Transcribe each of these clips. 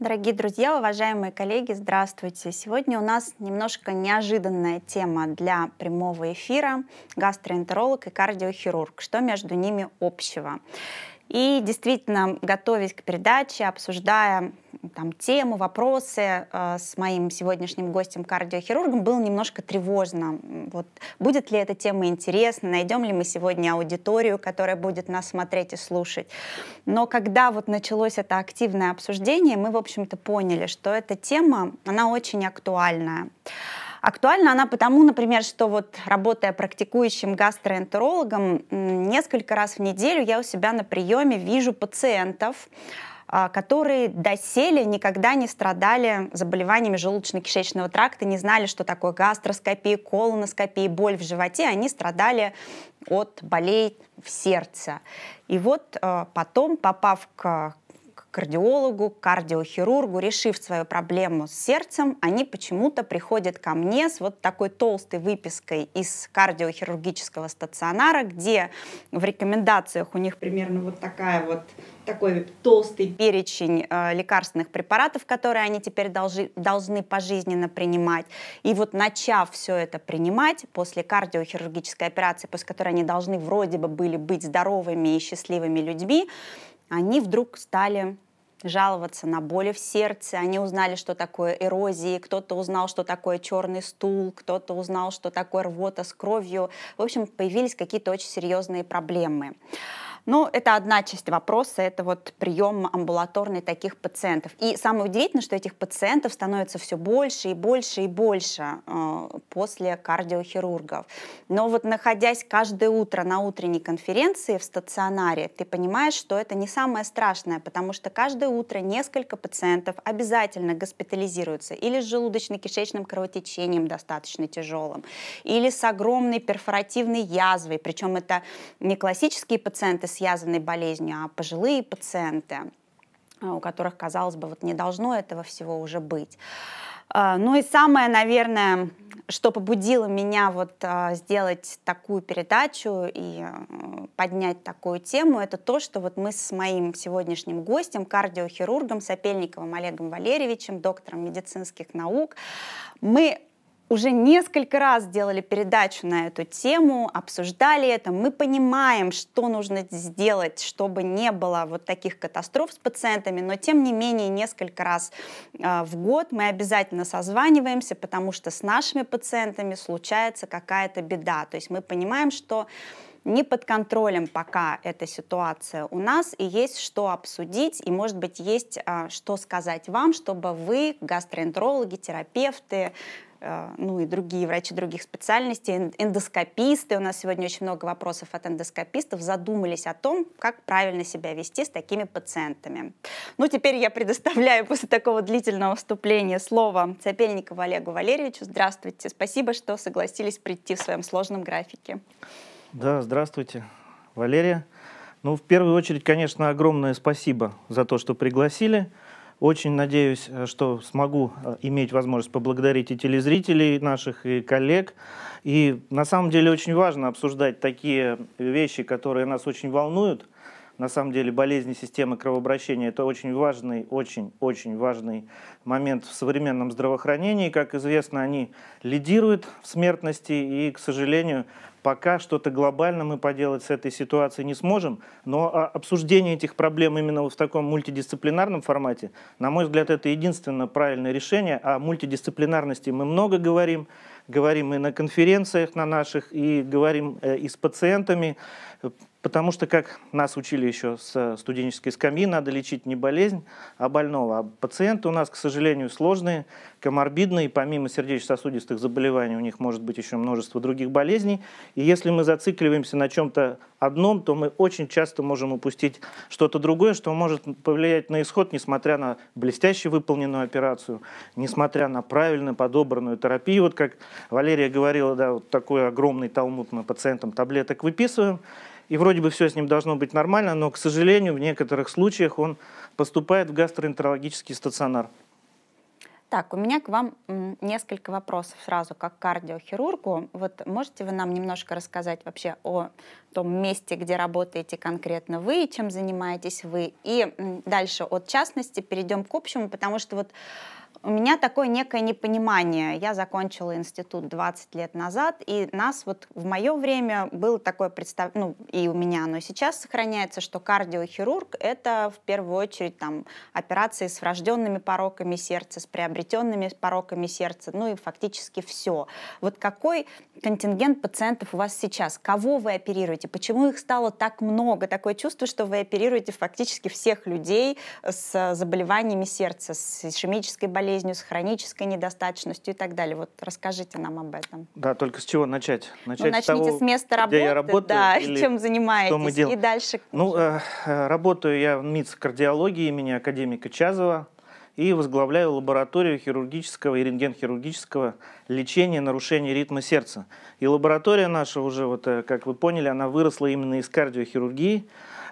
Дорогие друзья, уважаемые коллеги, здравствуйте! Сегодня у нас немножко неожиданная тема для прямого эфира – гастроэнтеролог и кардиохирург. Что между ними общего? И действительно, готовясь к передаче, обсуждая там, тему, вопросы э, с моим сегодняшним гостем-кардиохирургом, было немножко тревожно. Вот, будет ли эта тема интересна, найдем ли мы сегодня аудиторию, которая будет нас смотреть и слушать. Но когда вот началось это активное обсуждение, мы, в общем-то, поняли, что эта тема, она очень актуальная. Актуальна она потому, например, что вот работая практикующим гастроэнтерологом, несколько раз в неделю я у себя на приеме вижу пациентов, а, которые доселе никогда не страдали заболеваниями желудочно-кишечного тракта, не знали, что такое гастроскопия, колоноскопия, боль в животе. Они страдали от болей в сердце. И вот а, потом, попав к кардиологу, кардиохирургу, решив свою проблему с сердцем, они почему-то приходят ко мне с вот такой толстой выпиской из кардиохирургического стационара, где в рекомендациях у них примерно вот такая вот такой толстый перечень э, лекарственных препаратов, которые они теперь должи, должны пожизненно принимать. И вот начав все это принимать после кардиохирургической операции, после которой они должны вроде бы были быть здоровыми и счастливыми людьми, они вдруг стали жаловаться на боли в сердце, они узнали, что такое эрозии, кто-то узнал, что такое черный стул, кто-то узнал, что такое рвота с кровью. В общем, появились какие-то очень серьезные проблемы. Проблемы. Ну, это одна часть вопроса, это вот прием амбулаторный таких пациентов. И самое удивительное, что этих пациентов становится все больше и больше и больше э, после кардиохирургов. Но вот находясь каждое утро на утренней конференции в стационаре, ты понимаешь, что это не самое страшное, потому что каждое утро несколько пациентов обязательно госпитализируются или с желудочно-кишечным кровотечением достаточно тяжелым, или с огромной перфоративной язвой, причем это не классические пациенты связанной болезнью, а пожилые пациенты, э, у которых, казалось бы, вот не должно этого всего уже быть. Э, ну и самое, наверное, что побудило меня вот э, сделать такую передачу и поднять такую тему, это то, что вот мы с моим сегодняшним гостем, кардиохирургом Сапельниковым Олегом Валерьевичем, доктором медицинских наук, мы уже несколько раз делали передачу на эту тему, обсуждали это. Мы понимаем, что нужно сделать, чтобы не было вот таких катастроф с пациентами, но тем не менее несколько раз э, в год мы обязательно созваниваемся, потому что с нашими пациентами случается какая-то беда. То есть мы понимаем, что не под контролем пока эта ситуация у нас, и есть что обсудить, и, может быть, есть э, что сказать вам, чтобы вы, гастроэнтерологи, терапевты, Э, ну и другие врачи других специальностей, эндоскописты, у нас сегодня очень много вопросов от эндоскопистов, задумались о том, как правильно себя вести с такими пациентами. Ну, теперь я предоставляю после такого длительного вступления слово цапельникову Олегу Валерьевичу. Здравствуйте, спасибо, что согласились прийти в своем сложном графике. Да, здравствуйте, Валерия. Ну, в первую очередь, конечно, огромное спасибо за то, что пригласили. Очень надеюсь, э, что смогу э, иметь возможность поблагодарить и телезрителей наших, и коллег. И на самом деле очень важно обсуждать такие вещи, которые нас очень волнуют. На самом деле болезни системы кровообращения – это очень важный, очень-очень важный момент в современном здравоохранении. Как известно, они лидируют в смертности и, к сожалению, Пока что-то глобально мы поделать с этой ситуацией не сможем, но а, обсуждение этих проблем именно в таком мультидисциплинарном формате, на мой взгляд, это единственное правильное решение. О мультидисциплинарности мы много говорим, говорим и на конференциях на наших, и говорим э, и с пациентами. Потому что, как нас учили еще с э, студенческой скамьи, надо лечить не болезнь, а больного. А пациенты у нас, к сожалению, сложные, коморбидные. Помимо сердечно-сосудистых заболеваний у них может быть еще множество других болезней. И если мы зацикливаемся на чем-то одном, то мы очень часто можем упустить что-то другое, что может повлиять на исход, несмотря на блестяще выполненную операцию, несмотря на правильно подобранную терапию. Вот как Валерия говорила, да, вот такой огромный талмуд мы пациентам таблеток выписываем – и вроде бы все с ним должно быть нормально, но, к сожалению, в некоторых случаях он поступает в гастроэнтерологический стационар. Так, у меня к вам несколько вопросов сразу, как кардиохирургу. Вот можете вы нам немножко рассказать вообще о том месте, где работаете конкретно вы, и чем занимаетесь вы? И дальше от частности перейдем к общему, потому что вот у меня такое некое непонимание. Я закончила институт 20 лет назад, и нас вот в мое время было такое представление, ну, и у меня оно сейчас сохраняется, что кардиохирург — это в первую очередь там операции с врожденными пороками сердца, с приобретенными пороками сердца, ну и фактически все. Вот какой контингент пациентов у вас сейчас? Кого вы оперируете? Почему их стало так много? Такое чувство, что вы оперируете фактически всех людей с заболеваниями сердца, с ишемической болезнью, болезнью, с хронической недостаточностью и так далее. Вот расскажите нам об этом. Да, только с чего начать? Ну, начать ну, начните с, того, с места работы, где я работаю, да, или чем занимаетесь, мы и дальше. Ну, э, э, работаю я в МИЦ кардиологии имени академика Чазова и возглавляю лабораторию хирургического и рентгенхирургического лечения нарушений ритма сердца. И лаборатория наша уже, вот, э, как вы поняли, она выросла именно из кардиохирургии,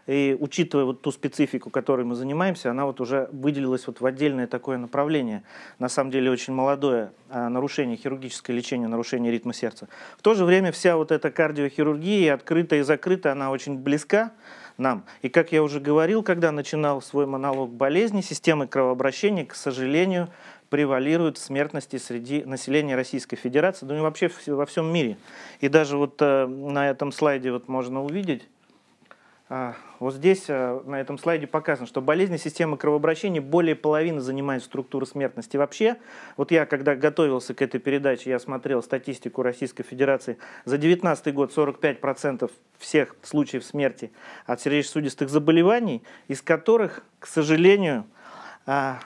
и учитывая вот ту специфику, которой мы занимаемся, она вот уже выделилась вот в отдельное такое направление, на самом деле очень молодое, а, нарушение, хирургическое лечение, нарушения ритма сердца. В то же время вся вот эта кардиохирургия, открытая и закрытая, она очень близка нам. И как я уже говорил, когда начинал свой монолог болезни, системы кровообращения, к сожалению, превалируют в смертности среди населения Российской Федерации, да и вообще во всем мире. И даже вот э, на этом слайде вот можно увидеть, а, вот здесь э, на этом слайде показано, что болезни системы кровообращения более половины занимают структуру смертности. Вообще, вот я когда готовился к этой передаче, я смотрел статистику Российской Федерации. За 2019 год 45% всех случаев смерти от сердечно-судистых заболеваний, из которых, к сожалению, а,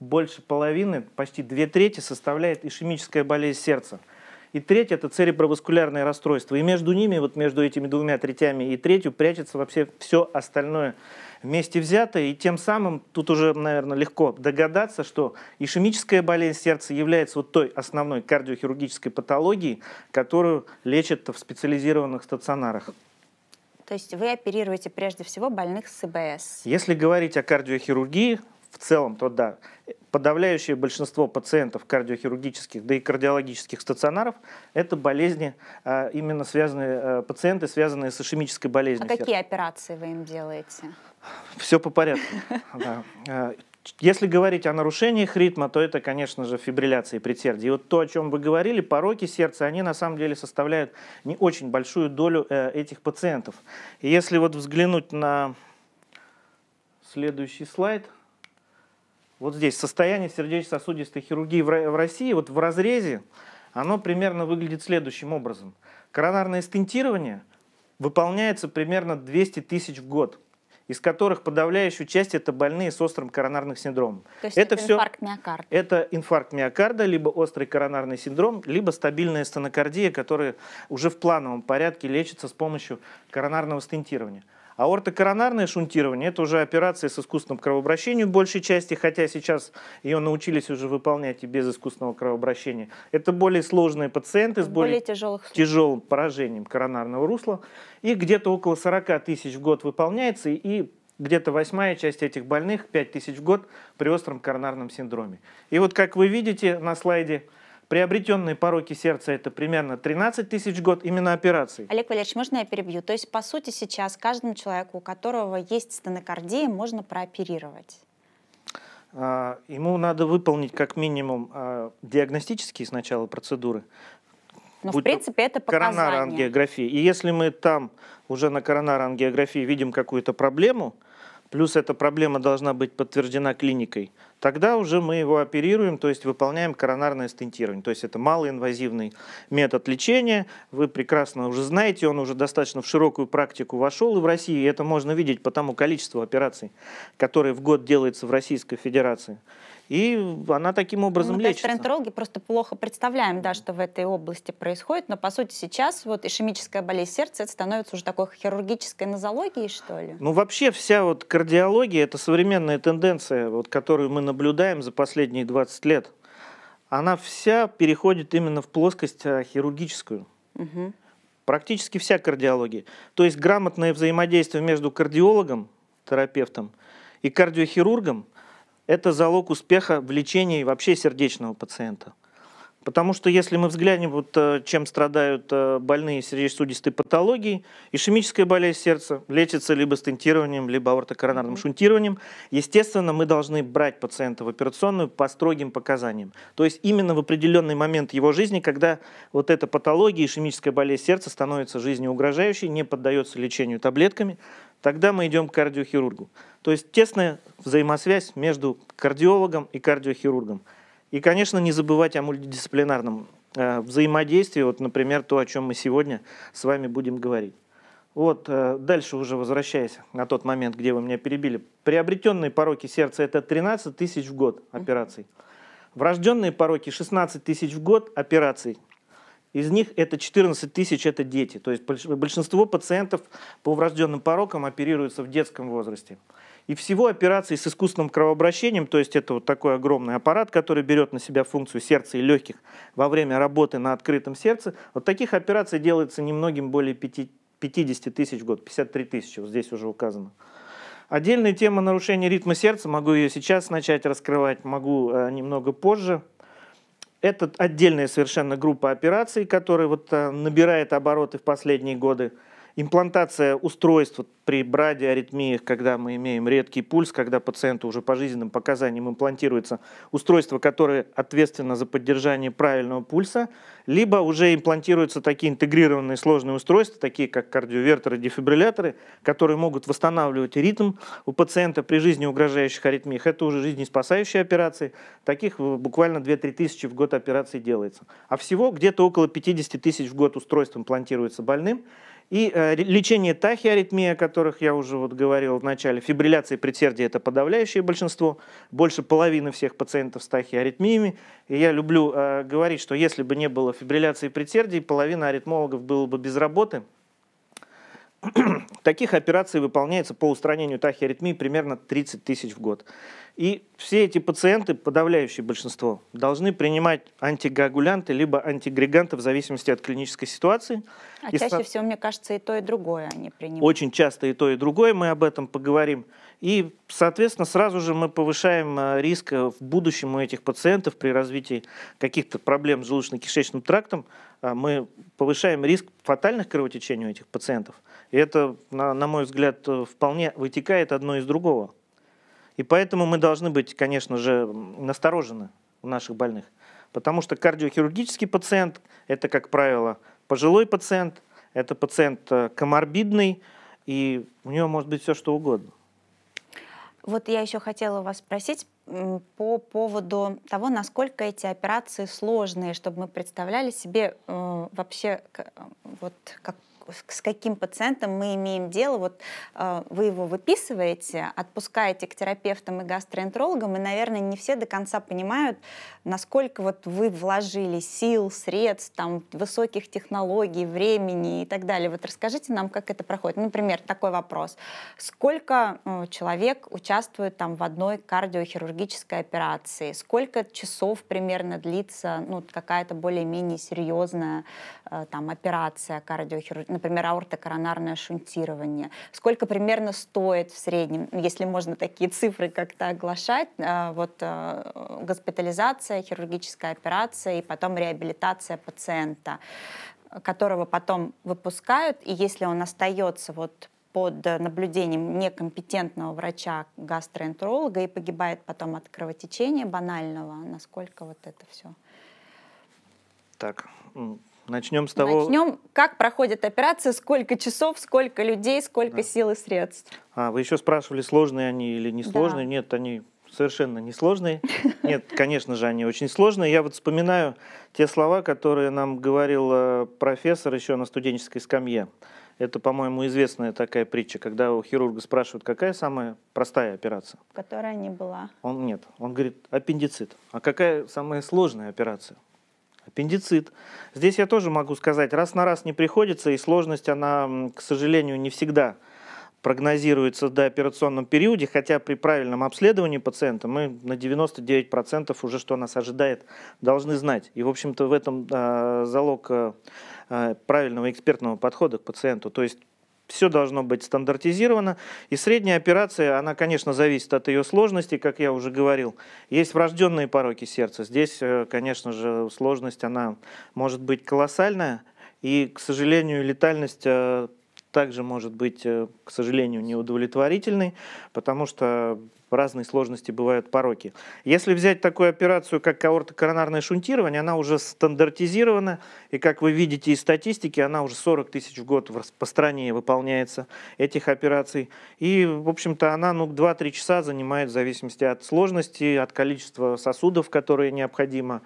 больше половины, почти две трети составляет ишемическая болезнь сердца – и третье – это цереброваскулярные расстройства. И между ними, вот между этими двумя третями и третью, прячется вообще все остальное вместе взятое. И тем самым тут уже, наверное, легко догадаться, что ишемическая болезнь сердца является вот той основной кардиохирургической патологией, которую лечат в специализированных стационарах. То есть вы оперируете прежде всего больных с СБС? Если говорить о кардиохирургии, в целом, то да, подавляющее большинство пациентов кардиохирургических, да и кардиологических стационаров, это болезни, а, именно связанные, э, пациенты, связанные с ишемической болезнью. А какие операции вы им делаете? Все по порядку. Э, если говорить о нарушениях ритма, то это, конечно же, фибрилляции и И вот то, о чем вы говорили, пороки сердца, они на самом деле составляют не очень большую долю э, этих пациентов. И если вот взглянуть на следующий слайд – вот здесь, состояние сердечно-сосудистой хирургии в России, вот в разрезе, оно примерно выглядит следующим образом. Коронарное стентирование выполняется примерно 200 тысяч в год из которых подавляющую часть это больные с острым коронарным синдромом. То есть это, это все, инфаркт миокарда? Это инфаркт миокарда, либо острый коронарный синдром, либо стабильная стенокардия, которая уже в плановом порядке лечится с помощью коронарного стентирования. Аортокоронарное шунтирование – это уже операция с искусственным кровообращением в большей части, хотя сейчас ее научились уже выполнять и без искусственного кровообращения. Это более сложные пациенты с более, более тяжелых... тяжелым поражением коронарного русла. И где-то около 40 тысяч в год выполняется, и где-то восьмая часть этих больных, 5 тысяч в год, при остром коронарном синдроме. И вот как вы видите на слайде, Приобретенные пороки сердца – это примерно 13 тысяч год именно операций. Олег Валерьевич, можно я перебью? То есть, по сути, сейчас каждому человеку, у которого есть стенокардия, можно прооперировать? А, ему надо выполнить как минимум а, диагностические сначала процедуры, но, ну, Будь в принципе, это показание. Коронарангиография. И если мы там уже на коронарангиографии видим какую-то проблему, плюс эта проблема должна быть подтверждена клиникой, тогда уже мы его оперируем, то есть выполняем коронарное стентирование. То есть это малоинвазивный метод лечения, вы прекрасно уже знаете, он уже достаточно в широкую практику вошел и в России, и это можно видеть по тому количеству операций, которые в год делается в Российской Федерации и она таким образом ну, Мы, лечится. Мы, гастроэнтерологи, просто плохо представляем, да, что в этой области происходит, но, по сути, сейчас вот ишемическая болезнь сердца, это становится уже такой хирургической нозологией, что ли? Ну, вообще вся вот кардиология, это современная тенденция, вот, которую мы наблюдаем за последние 20 лет. Она вся переходит именно в плоскость а, хирургическую. Угу. Практически вся кардиология. То есть грамотное взаимодействие между кардиологом, терапевтом и кардиохирургом – это залог успеха в лечении вообще сердечного пациента. Потому что если мы взглянем, вот, э, чем страдают э, больные сердечно-сосудистой патологией, ишемическая болезнь сердца лечится либо стентированием, либо аортокоронарным шунтированием. Естественно, мы должны брать пациента в операционную по строгим показаниям. То есть именно в определенный момент его жизни, когда вот эта патология, ишемическая болезнь сердца становится жизнеугрожающей, не поддается лечению таблетками, тогда мы идем к кардиохирургу. То есть тесная взаимосвязь между кардиологом и кардиохирургом. И, конечно, не забывать о мультидисциплинарном э, взаимодействии, вот, например, то, о чем мы сегодня с вами будем говорить. Вот, э, дальше уже возвращаясь на тот момент, где вы меня перебили. Приобретенные пороки сердца – это 13 тысяч в год операций. Врожденные пороки – 16 тысяч в год операций. Из них это 14 тысяч – это дети. То есть большинство пациентов по врожденным порокам оперируются в детском возрасте. И всего операции с искусственным кровообращением, то есть это вот такой огромный аппарат, который берет на себя функцию сердца и легких во время работы на открытом сердце, вот таких операций делается немногим более 50 тысяч в год, 53 тысячи, вот здесь уже указано. Отдельная тема нарушения ритма сердца, могу ее сейчас начать раскрывать, могу э, немного позже. Это отдельная совершенно группа операций, которая вот э, набирает обороты в последние годы имплантация устройств при брадиаритмиях, когда мы имеем редкий пульс, когда пациенту уже по жизненным показаниям имплантируется устройство, которое ответственно за поддержание правильного пульса, либо уже имплантируются такие интегрированные сложные устройства, такие как кардиовертеры, дефибрилляторы, которые могут восстанавливать ритм у пациента при жизни угрожающих аритмиях. Это уже жизнеспасающие операции. Таких буквально 2-3 тысячи в год операций делается. А всего где-то около 50 тысяч в год устройств имплантируется больным. И э, лечение тахиаритмии, о которых я уже вот говорил в начале, фибрилляции предсердия – это подавляющее большинство, больше половины всех пациентов с тахиаритмиями. И я люблю э, говорить, что если бы не было фибрилляции предсердий, половина аритмологов было бы без работы. Таких операций выполняется по устранению тахиаритмии примерно 30 тысяч в год. И все эти пациенты, подавляющее большинство, должны принимать антикоагулянты либо антигриганты в зависимости от клинической ситуации. А и чаще со... всего, мне кажется, и то, и другое они принимают. Очень часто и то, и другое, мы об этом поговорим. И, соответственно, сразу же мы повышаем э, риск э, в будущем у этих пациентов при развитии каких-то проблем с желудочно-кишечным трактом. Э, мы повышаем риск фатальных кровотечений у этих пациентов. И это, на мой взгляд, вполне вытекает одно из другого. И поэтому мы должны быть, конечно же, насторожены у наших больных. Потому что кардиохирургический пациент – это, как правило, пожилой пациент, это пациент э, коморбидный, и у него может быть все, что угодно. Вот я еще хотела вас спросить по поводу того, насколько эти операции сложные, чтобы мы представляли себе э, вообще, э, вот как, с каким пациентом мы имеем дело. Вот а, вы его выписываете, отпускаете к терапевтам и гастроэнтерологам, и, наверное, не все до конца понимают, насколько вот вы вложили сил, средств, там, высоких технологий, времени и так далее. Вот расскажите нам, как это проходит. Ну, например, такой вопрос. Сколько э, человек участвует там в одной кардиохирургической операции? Сколько часов примерно длится ну, какая-то более-менее серьезная э, там, операция кардиохирургии? например, аортокоронарное шунтирование, сколько примерно стоит в среднем, ну, если можно такие цифры как-то оглашать, э, вот э, госпитализация, хирургическая операция и потом реабилитация пациента которого потом выпускают, и если он остается вот под наблюдением некомпетентного врача гастроэнтеролога и погибает потом от кровотечения банального, насколько вот это все. Так, Начнем с того... Начнем, как проходит операция, сколько часов, сколько людей, сколько да. сил и средств. А, вы еще спрашивали, сложные они или несложные. Да. Нет, они совершенно несложные. Нет, конечно же, они очень сложные. Я вот вспоминаю те слова, которые нам говорил э, профессор еще на студенческой скамье. Это, по-моему, известная такая притча, когда у хирурга спрашивают, какая самая простая операция? Которая не была. Он нет, он говорит аппендицит. А какая самая сложная операция? аппендицит. Здесь я тоже могу сказать, раз на раз не приходится, и сложность, она, к сожалению, не всегда прогнозируется до операционном периоде, хотя при правильном обследовании пациента мы на 99% уже, что нас ожидает, должны знать. И, в общем-то, в этом а, залог э, э, правильного экспертного подхода к пациенту. То есть все должно быть стандартизировано. И средняя операция, она, конечно, зависит от ее сложности, как я уже говорил. Есть врожденные пороки сердца. Здесь, э, конечно же, сложность, она может быть колоссальная. И, к сожалению, летальность э, также может быть, э, к сожалению, неудовлетворительной, потому что в разной сложности бывают пороки. Если взять такую операцию, как коронарное шунтирование, она уже стандартизирована, и, как вы видите из статистики, она уже 40 тысяч в год по стране выполняется этих операций. И, в общем-то, она ну, 2-3 часа занимает в зависимости от сложности, от количества сосудов, которые необходимо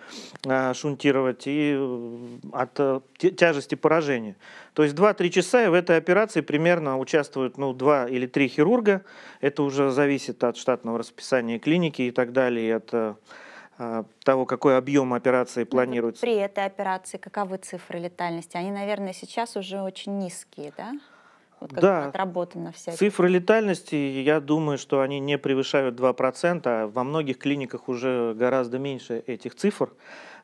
а, шунтировать, и э, от э, тяжести поражения. То есть 2-3 часа, и в этой операции примерно участвуют ну, 2 или 3 хирурга. Это уже зависит от штата штатного расписания клиники и так далее, от э, того, какой объем операции ну, планируется. При этой операции каковы цифры летальности? Они, наверное, сейчас уже очень низкие, да? Вот как да, отработано вся цифры летальности, я думаю, что они не превышают 2%, а во многих клиниках уже гораздо меньше этих цифр.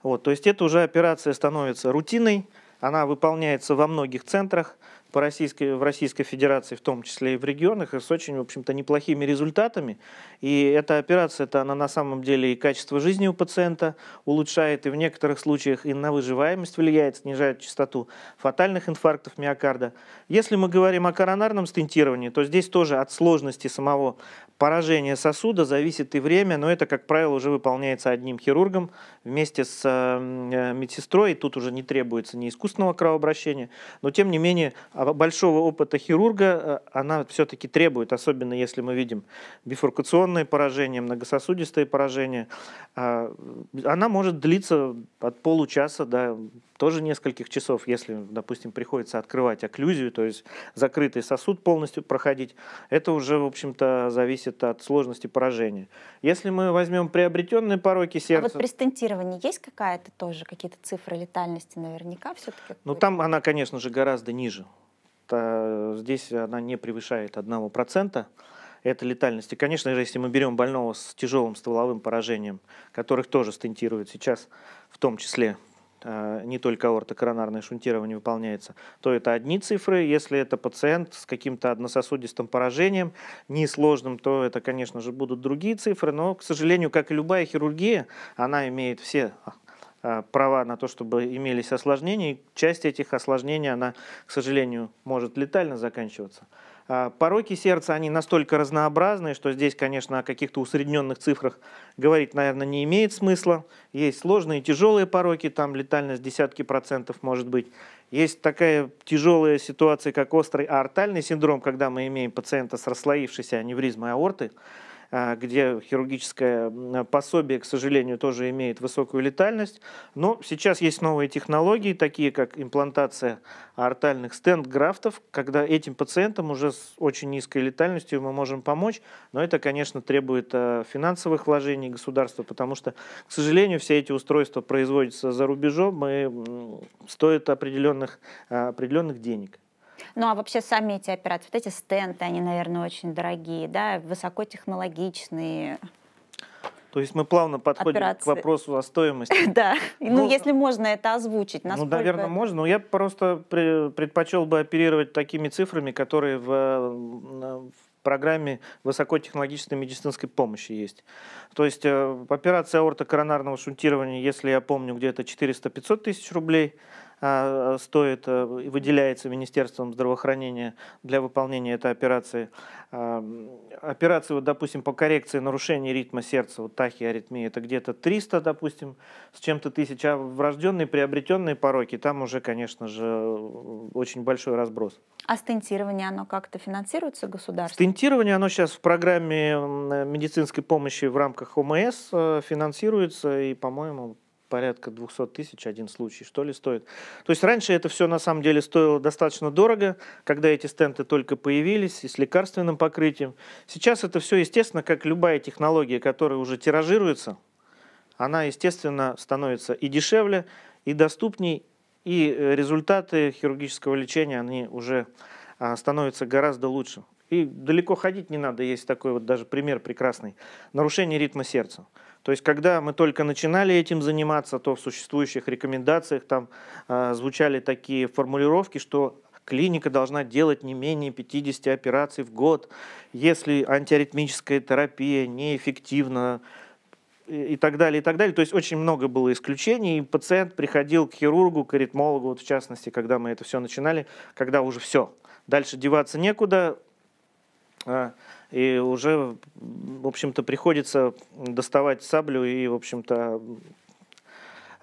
Вот, то есть эта уже операция становится рутиной, она выполняется во многих центрах, по Российской, в Российской Федерации, в том числе и в регионах, и с очень, в общем-то, неплохими результатами. И эта операция, это она на самом деле и качество жизни у пациента улучшает, и в некоторых случаях и на выживаемость влияет, снижает частоту фатальных инфарктов миокарда. Если мы говорим о коронарном стентировании, то здесь тоже от сложности самого поражения сосуда зависит и время, но это, как правило, уже выполняется одним хирургом вместе с э, э, медсестрой, и тут уже не требуется ни искусственного кровообращения, но тем не менее а большого опыта хирурга э, она все-таки требует, особенно если мы видим бифуркационные поражения, многососудистые поражения. А, она может длиться от получаса до тоже нескольких часов, если, допустим, приходится открывать окклюзию, то есть закрытый сосуд полностью проходить, это уже, в общем-то, зависит от сложности поражения. Если мы возьмем приобретенные пороки сердца... А вот при стентировании есть какая-то тоже, какие-то цифры летальности наверняка все-таки? Ну, там она, конечно же, гораздо ниже здесь она не превышает 1%. Это летальность. И, конечно же, если мы берем больного с тяжелым стволовым поражением, которых тоже стентируют сейчас, в том числе э, не только аортокоронарное шунтирование выполняется, то это одни цифры. Если это пациент с каким-то однососудистым поражением, несложным, то это, конечно же, будут другие цифры. Но, к сожалению, как и любая хирургия, она имеет все Э, права на то, чтобы имелись осложнения. И часть этих осложнений, она, к сожалению, может летально заканчиваться. А пороки сердца, они настолько разнообразны, что здесь, конечно, о каких-то усредненных цифрах говорить, наверное, не имеет смысла. Есть сложные тяжелые пороки, там летальность десятки процентов может быть. Есть такая тяжелая ситуация, как острый аортальный синдром, когда мы имеем пациента с расслоившейся аневризмой аорты. А, где хирургическое пособие, к сожалению, тоже имеет высокую летальность. Но сейчас есть новые технологии, такие как имплантация артальных стенд-графтов, когда этим пациентам уже с очень низкой летальностью мы можем помочь, но это, конечно, требует а, финансовых вложений государства, потому что, к сожалению, все эти устройства производятся за рубежом и стоят определенных, а, определенных денег. Ну а вообще сами эти операции, вот эти стенты, они, наверное, очень дорогие, да, высокотехнологичные. То есть мы плавно подходим операции. к вопросу о стоимости. Да, ну, ну, если можно это озвучить. Ну, насколько... Ну, наверное, можно, но я просто предпочел бы оперировать такими цифрами, которые в, программе высокотехнологичной медицинской помощи есть. То есть э, операция аортокоронарного шунтирования, если я помню, где-то 400-500 тысяч рублей – а, а, стоит э, и выделяется Министерством здравоохранения для выполнения этой операции. А, операции, вот, допустим, по коррекции нарушений ритма сердца, вот тахиаритмия, это где-то 300, допустим, с чем-то тысяч, а врожденные, приобретенные пороки, там уже, конечно же, очень большой разброс. А стентирование, оно как-то финансируется государством? Стентирование, оно сейчас в программе медицинской помощи в рамках ОМС э, финансируется, и, по-моему, порядка 200 тысяч один случай, что ли, стоит. То есть раньше это все на самом деле стоило достаточно дорого, когда эти стенты только появились и с лекарственным покрытием. Сейчас это все, естественно, как любая технология, которая уже тиражируется, она, естественно, становится и дешевле, и доступней, и э, результаты хирургического лечения, они уже а, становятся гораздо лучше. И далеко ходить не надо, есть такой вот даже пример прекрасный. Нарушение ритма сердца. То есть, когда мы только начинали этим заниматься, то в существующих рекомендациях там э, звучали такие формулировки, что клиника должна делать не менее 50 операций в год. Если антиаритмическая терапия неэффективна, и так далее, и так далее. То есть очень много было исключений, и пациент приходил к хирургу, к аритмологу, вот в частности, когда мы это все начинали, когда уже все. Дальше деваться некуда, а, и уже, в общем-то, приходится доставать саблю и, в общем-то,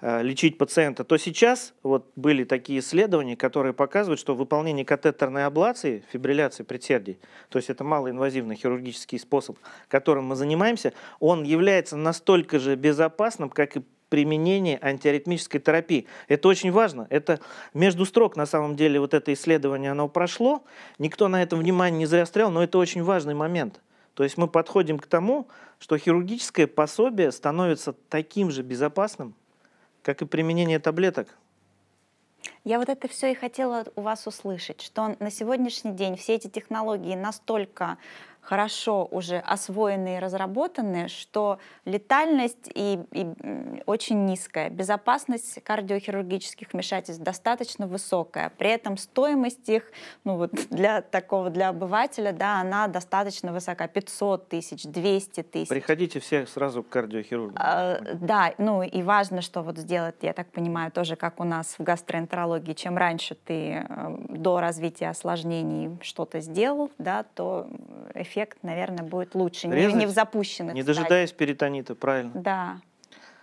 э, лечить пациента, то сейчас вот были такие исследования, которые показывают, что выполнение катетерной аблации, фибрилляции предсердий, то есть это малоинвазивный хирургический способ, которым мы занимаемся, он является настолько же безопасным, как и применение антиаритмической терапии. Это очень важно. Это между строк, на самом деле, вот это исследование, оно прошло. Никто на этом внимание не заострял, но это очень важный момент. То есть мы подходим к тому, что хирургическое пособие становится таким же безопасным, как и применение таблеток. Я вот это все и хотела у вас услышать, что на сегодняшний день все эти технологии настолько хорошо уже освоенные и разработанные, что летальность и, и очень низкая, безопасность кардиохирургических вмешательств достаточно высокая, при этом стоимость их ну вот для такого для обывателя, да, она достаточно высока, 500 тысяч, 200 тысяч. Приходите все сразу к кардиохирургу. А, да, ну и важно, что вот сделать, я так понимаю, тоже как у нас в гастроэнтерологии, чем раньше ты э, до развития осложнений что-то сделал, да, то эффект эффект, наверное, будет лучше. Резать? Не, в запущенных Не стадий. дожидаясь перитонита, правильно. Да.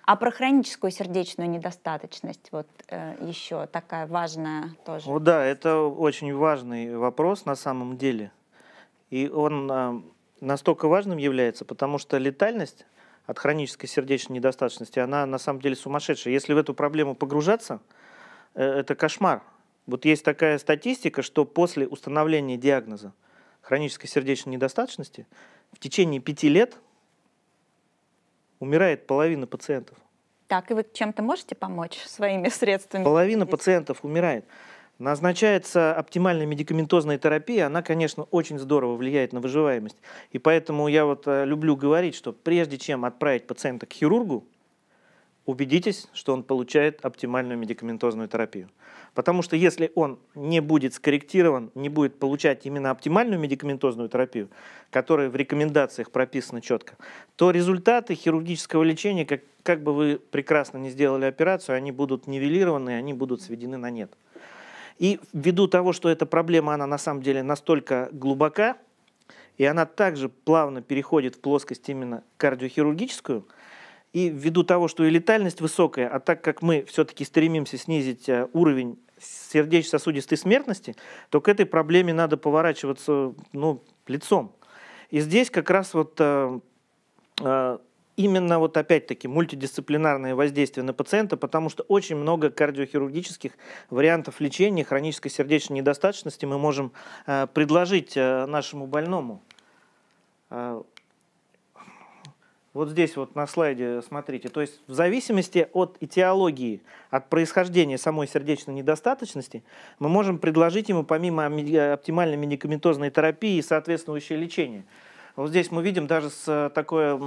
А про хроническую сердечную недостаточность вот э, еще такая важная тоже. О, да, это очень важный вопрос на самом деле. И он э, настолько важным является, потому что летальность от хронической сердечной недостаточности, она на самом деле сумасшедшая. Если в эту проблему погружаться, э, это кошмар. Вот есть такая статистика, что после установления диагноза хронической сердечной недостаточности, в течение пяти лет умирает половина пациентов. Так, и вы чем-то можете помочь своими средствами? Половина пациентов умирает. Назначается оптимальная медикаментозная терапия, она, конечно, очень здорово влияет на выживаемость. И поэтому я вот э, люблю говорить, что прежде чем отправить пациента к хирургу, убедитесь, что он получает оптимальную медикаментозную терапию. Потому что если он не будет скорректирован, не будет получать именно оптимальную медикаментозную терапию, которая в рекомендациях прописана четко, то результаты хирургического лечения, как, как бы вы прекрасно не сделали операцию, они будут нивелированы, они будут сведены на нет. И ввиду того, что эта проблема, она на самом деле настолько глубока, и она также плавно переходит в плоскость именно кардиохирургическую – и ввиду того, что и летальность высокая, а так как мы все-таки стремимся снизить э, уровень сердечно-сосудистой смертности, то к этой проблеме надо поворачиваться ну, лицом. И здесь как раз вот э, э, именно вот опять-таки мультидисциплинарное воздействие на пациента, потому что очень много кардиохирургических вариантов лечения хронической сердечной недостаточности мы можем предложить нашему больному вот здесь вот на слайде смотрите, то есть в зависимости от этиологии, от происхождения самой сердечной недостаточности, мы можем предложить ему помимо э, оптимальной медикаментозной терапии соответствующее лечение. Вот здесь мы видим даже с э, такое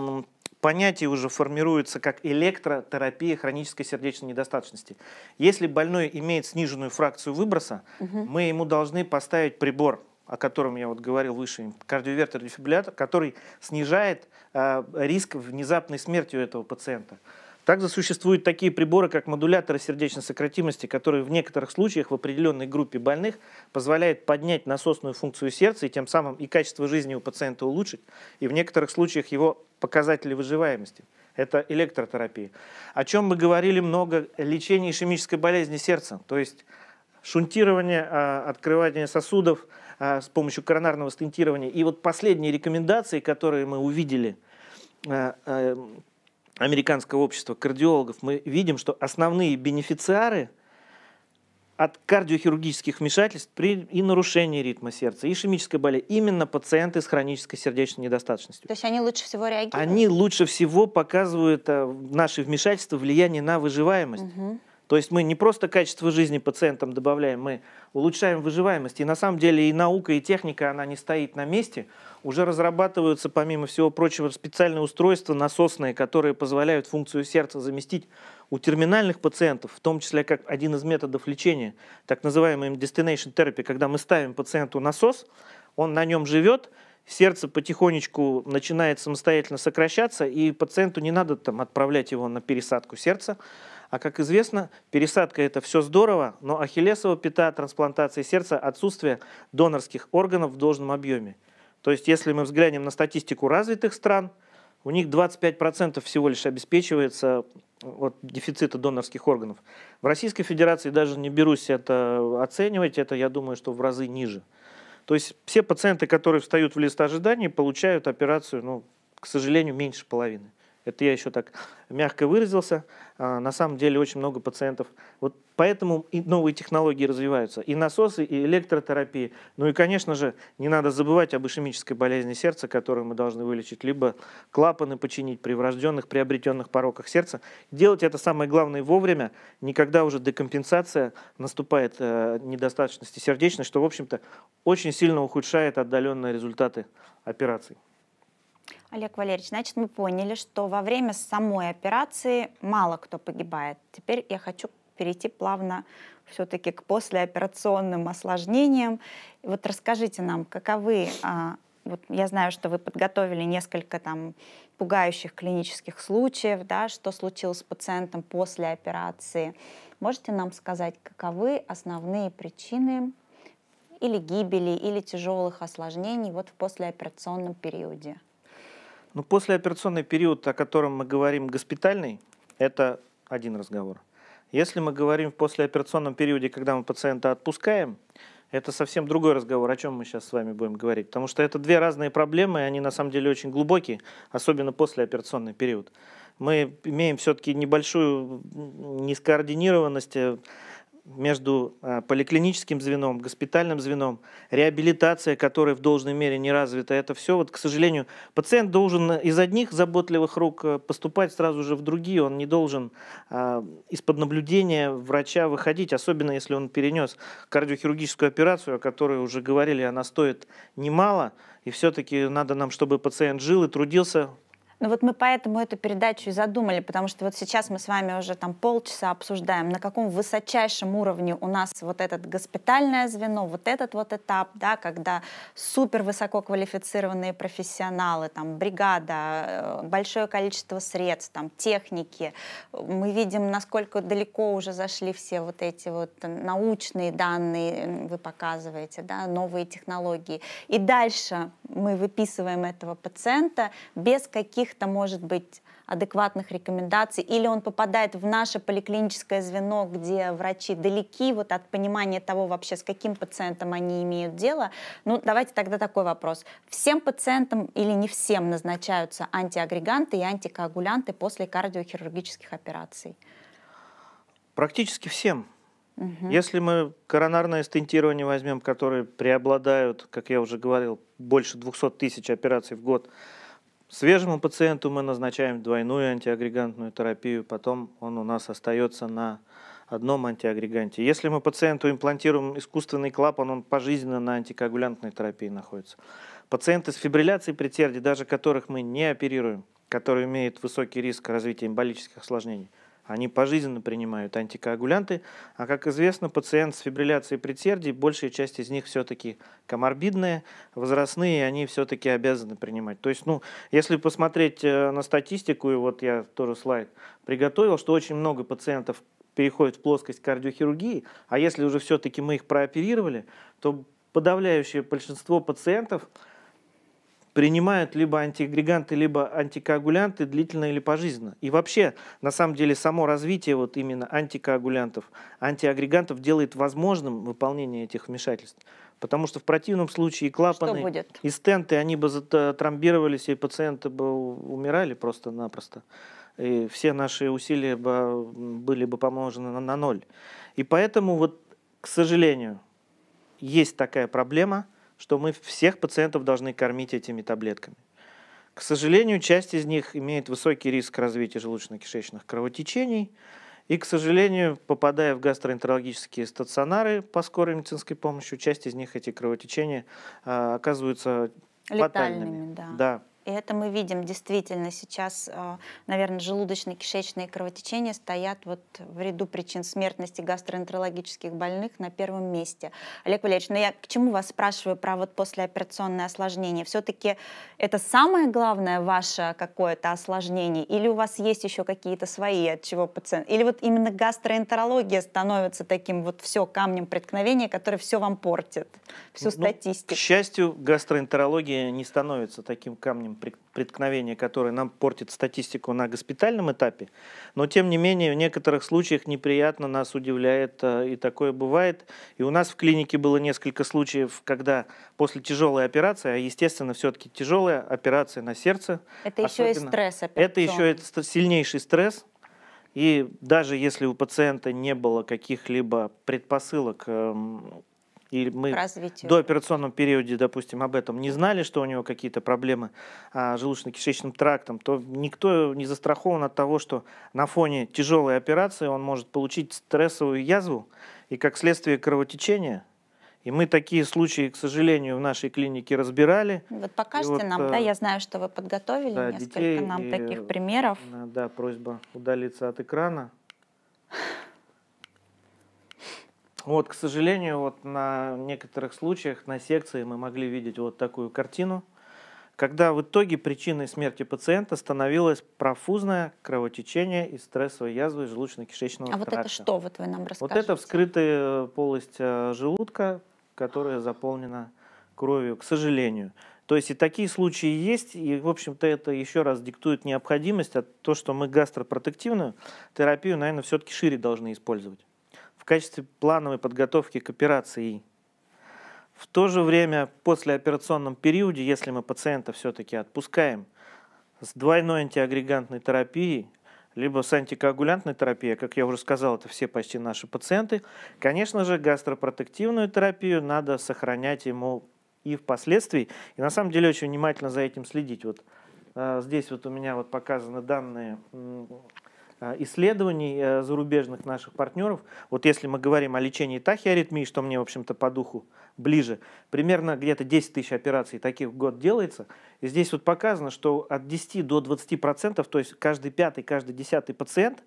понятие уже формируется как электротерапия хронической сердечной недостаточности. Если больной имеет сниженную фракцию выброса, угу. мы ему должны поставить прибор о котором я вот говорил выше, кардиовертер-дефибриллятор, который снижает э, риск внезапной смерти у этого пациента. Также существуют такие приборы, как модуляторы сердечной сократимости, которые в некоторых случаях в определенной группе больных позволяют поднять насосную функцию сердца и тем самым и качество жизни у пациента улучшить, и в некоторых случаях его показатели выживаемости. Это электротерапия. О чем мы говорили много, лечение ишемической болезни сердца, то есть шунтирование, э, открывание сосудов – Э, с помощью коронарного стентирования. И вот последние рекомендации, которые мы увидели э, э, американского общества кардиологов, мы видим, что основные бенефициары от кардиохирургических вмешательств при и нарушении ритма сердца, ишемической боли, именно пациенты с хронической сердечной недостаточностью. То есть они лучше всего реагируют? Они лучше всего показывают а, наши вмешательства влияние на выживаемость. Угу. То есть мы не просто качество жизни пациентам добавляем, мы улучшаем выживаемость. И на самом деле и наука, и техника, она не стоит на месте. Уже разрабатываются, помимо всего прочего, специальные устройства насосные, которые позволяют функцию сердца заместить у терминальных пациентов, в том числе как один из методов лечения, так называемый destination therapy, когда мы ставим пациенту насос, он на нем живет, сердце потихонечку начинает самостоятельно сокращаться, и пациенту не надо там отправлять его на пересадку сердца, а как известно, пересадка – это все здорово, но ахиллесова пята, трансплантация сердца, отсутствие донорских органов в должном объеме. То есть, если мы взглянем на статистику развитых стран, у них 25% всего лишь обеспечивается э, от дефицита донорских органов. В Российской Федерации даже не берусь это оценивать, это, я думаю, что в разы ниже. То есть все пациенты, которые встают в лист ожидания, получают операцию, ну, к сожалению, меньше половины. Это я еще так мягко выразился. А, на самом деле очень много пациентов. Вот поэтому и новые технологии развиваются. И насосы, и электротерапии. Ну и, конечно же, не надо забывать об ишемической болезни сердца, которую мы должны вылечить. Либо клапаны починить при врожденных, приобретенных пороках сердца. Делать это самое главное вовремя. Никогда уже декомпенсация наступает э, недостаточности сердечной, что, в общем-то, очень сильно ухудшает отдаленные результаты операций. Олег Валерьевич, значит, мы поняли, что во время самой операции мало кто погибает. Теперь я хочу перейти плавно все-таки к послеоперационным осложнениям. Вот расскажите нам, каковы а, вот я знаю, что вы подготовили несколько там пугающих клинических случаев, да, что случилось с пациентом после операции. Можете нам сказать, каковы основные причины или гибели, или тяжелых осложнений вот в послеоперационном периоде? Ну, послеоперационный период, о котором мы говорим, госпитальный, это один разговор. Если мы говорим в послеоперационном периоде, когда мы пациента отпускаем, это совсем другой разговор, о чем мы сейчас с вами будем говорить. Потому что это две разные проблемы, и они на самом деле очень глубокие, особенно послеоперационный период. Мы имеем все-таки небольшую нескоординированность э, между а, поликлиническим звеном, госпитальным звеном, реабилитация, которая в должной мере не развита, это все, вот, к сожалению, пациент должен из одних заботливых рук э, поступать сразу же в другие, он не должен а, из-под наблюдения врача выходить, особенно если он перенес кардиохирургическую операцию, о которой уже говорили, она стоит немало, и все-таки надо нам, чтобы пациент жил и трудился ну вот мы поэтому эту передачу и задумали, потому что вот сейчас мы с вами уже там полчаса обсуждаем, на каком высочайшем уровне у нас вот это госпитальное звено, вот этот вот этап, да, когда супер высококвалифицированные профессионалы, там бригада, э, большое количество средств, там техники. Мы видим, насколько далеко уже зашли все вот эти вот научные данные, вы показываете, да, новые технологии. И дальше мы выписываем этого пациента без каких каких-то, может быть, адекватных рекомендаций, или он попадает в наше поликлиническое звено, где врачи далеки вот от понимания того вообще, с каким пациентом они имеют дело. Ну, давайте тогда такой вопрос. Всем пациентам или не всем назначаются антиагреганты и антикоагулянты после кардиохирургических операций? Практически всем. Угу. Если мы коронарное стентирование возьмем, которые преобладают, как я уже говорил, больше 200 тысяч операций в год, Свежему пациенту мы назначаем двойную антиагрегантную терапию, потом он у нас остается на одном антиагреганте. Если мы пациенту имплантируем искусственный клапан, он пожизненно на антикоагулянтной терапии находится. Пациенты с фибрилляцией претерди, даже которых мы не оперируем, которые имеют высокий риск развития эмболических осложнений, они пожизненно принимают антикоагулянты, а как известно, пациент с фибрилляцией предсердий, большая часть из них все-таки коморбидные, возрастные, и они все-таки обязаны принимать. То есть, ну, если посмотреть э, на статистику, и вот я тоже слайд приготовил, что очень много пациентов переходит в плоскость кардиохирургии, а если уже все-таки мы их прооперировали, то подавляющее большинство пациентов – принимают либо антиагреганты, либо антикоагулянты длительно или пожизненно. И вообще, на самом деле, само развитие вот именно антикоагулянтов, антиагрегантов делает возможным выполнение этих вмешательств. Потому что в противном случае и клапаны, и стенты, они бы затрамбировались, э, и пациенты бы умирали просто-напросто. И все наши усилия бы, были бы поможены на, на ноль. И поэтому, вот, к сожалению, есть такая проблема – что мы всех пациентов должны кормить этими таблетками. К сожалению, часть из них имеет высокий риск развития желудочно-кишечных кровотечений, и, к сожалению, попадая в гастроэнтерологические стационары по скорой медицинской помощи, часть из них эти кровотечения а, оказываются летальными. Фатальными. Да. да. И это мы видим действительно сейчас, э, наверное, желудочно-кишечные кровотечения стоят вот в ряду причин смертности гастроэнтерологических больных на первом месте. Олег Валерьевич, но ну я к чему вас спрашиваю про вот послеоперационное осложнение? Все-таки это самое главное ваше какое-то осложнение? Или у вас есть еще какие-то свои, от чего пациент? Или вот именно гастроэнтерология становится таким вот все камнем преткновения, который все вам портит, всю статистику? Ну, к счастью, гастроэнтерология не становится таким камнем преткновения, которые нам портит статистику на госпитальном этапе, но тем не менее в некоторых случаях неприятно нас удивляет, э, и такое бывает. И у нас в клинике было несколько случаев, когда после тяжелой операции, а естественно все-таки тяжелая операция на сердце. Это еще и стресс. Это еще и сильнейший стресс, и даже если у пациента не было каких-либо предпосылок эм, и мы до дооперационном периоде, допустим, об этом не знали, что у него какие-то проблемы а, желудочно-кишечным трактом, то никто не застрахован от того, что на фоне тяжелой операции он может получить стрессовую язву и как следствие кровотечения. И мы такие случаи, к сожалению, в нашей клинике разбирали. Вот покажите вот, нам, да, э, я знаю, что вы подготовили да, несколько нам и, таких э, примеров. Да, просьба удалиться от экрана. Вот, к сожалению, вот на некоторых случаях на секции мы могли видеть вот такую картину, когда в итоге причиной смерти пациента становилось профузное кровотечение из стрессовой язвы желудочно-кишечного тракта. А вот это что вот вы нам расскажете? Вот это вскрытая э, полость э, желудка, которая заполнена кровью, к сожалению. То есть и такие случаи есть, и, в общем-то, это еще раз диктует необходимость, а то, что мы гастропротективную терапию, наверное, все-таки шире должны использовать в качестве плановой подготовки к операции. В то же время, после операционном периоде, если мы пациента все-таки отпускаем с двойной антиагрегантной терапией, либо с антикоагулянтной терапией, а, как я уже сказал, это все почти наши пациенты, конечно же, гастропротективную терапию надо сохранять ему и впоследствии. И на самом деле очень внимательно за этим следить. Вот э, здесь вот у меня вот показаны данные Э, исследований э, зарубежных наших партнеров. Вот если мы говорим о лечении тахиаритмии, что мне, в общем-то, по духу ближе, примерно где-то 10 тысяч операций таких в год делается. И здесь вот показано, что от 10 до 20 процентов, то есть каждый пятый, каждый десятый пациент,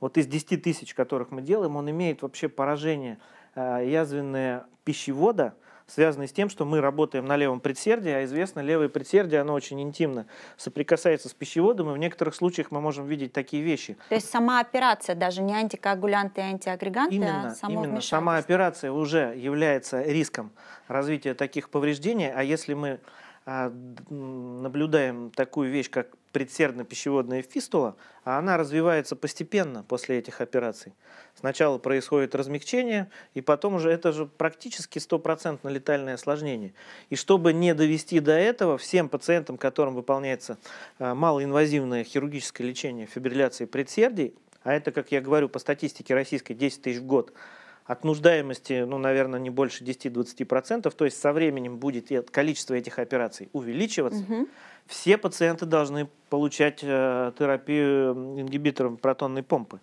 вот из 10 тысяч, которых мы делаем, он имеет вообще поражение э, язвенное пищевода, связанный с тем, что мы работаем на левом предсердии, а известно, левое предсердие, оно очень интимно соприкасается с пищеводом, и в некоторых случаях мы можем видеть такие вещи. То есть сама операция, даже не антикоагулянты и антиагреганты, а именно, а само именно. Сама операция уже является риском развития таких повреждений, а если мы а, наблюдаем такую вещь, как предсердно-пищеводная фистула, а она развивается постепенно после этих операций. Сначала происходит размягчение, и потом уже это же практически стопроцентно летальное осложнение. И чтобы не довести до этого, всем пациентам, которым выполняется а, малоинвазивное хирургическое лечение фибрилляции предсердий, а это, как я говорю, по статистике российской 10 тысяч в год – от нуждаемости, ну, наверное, не больше 10-20%, то есть со временем будет количество этих операций увеличиваться, угу. все пациенты должны получать э, терапию ингибитором протонной помпы.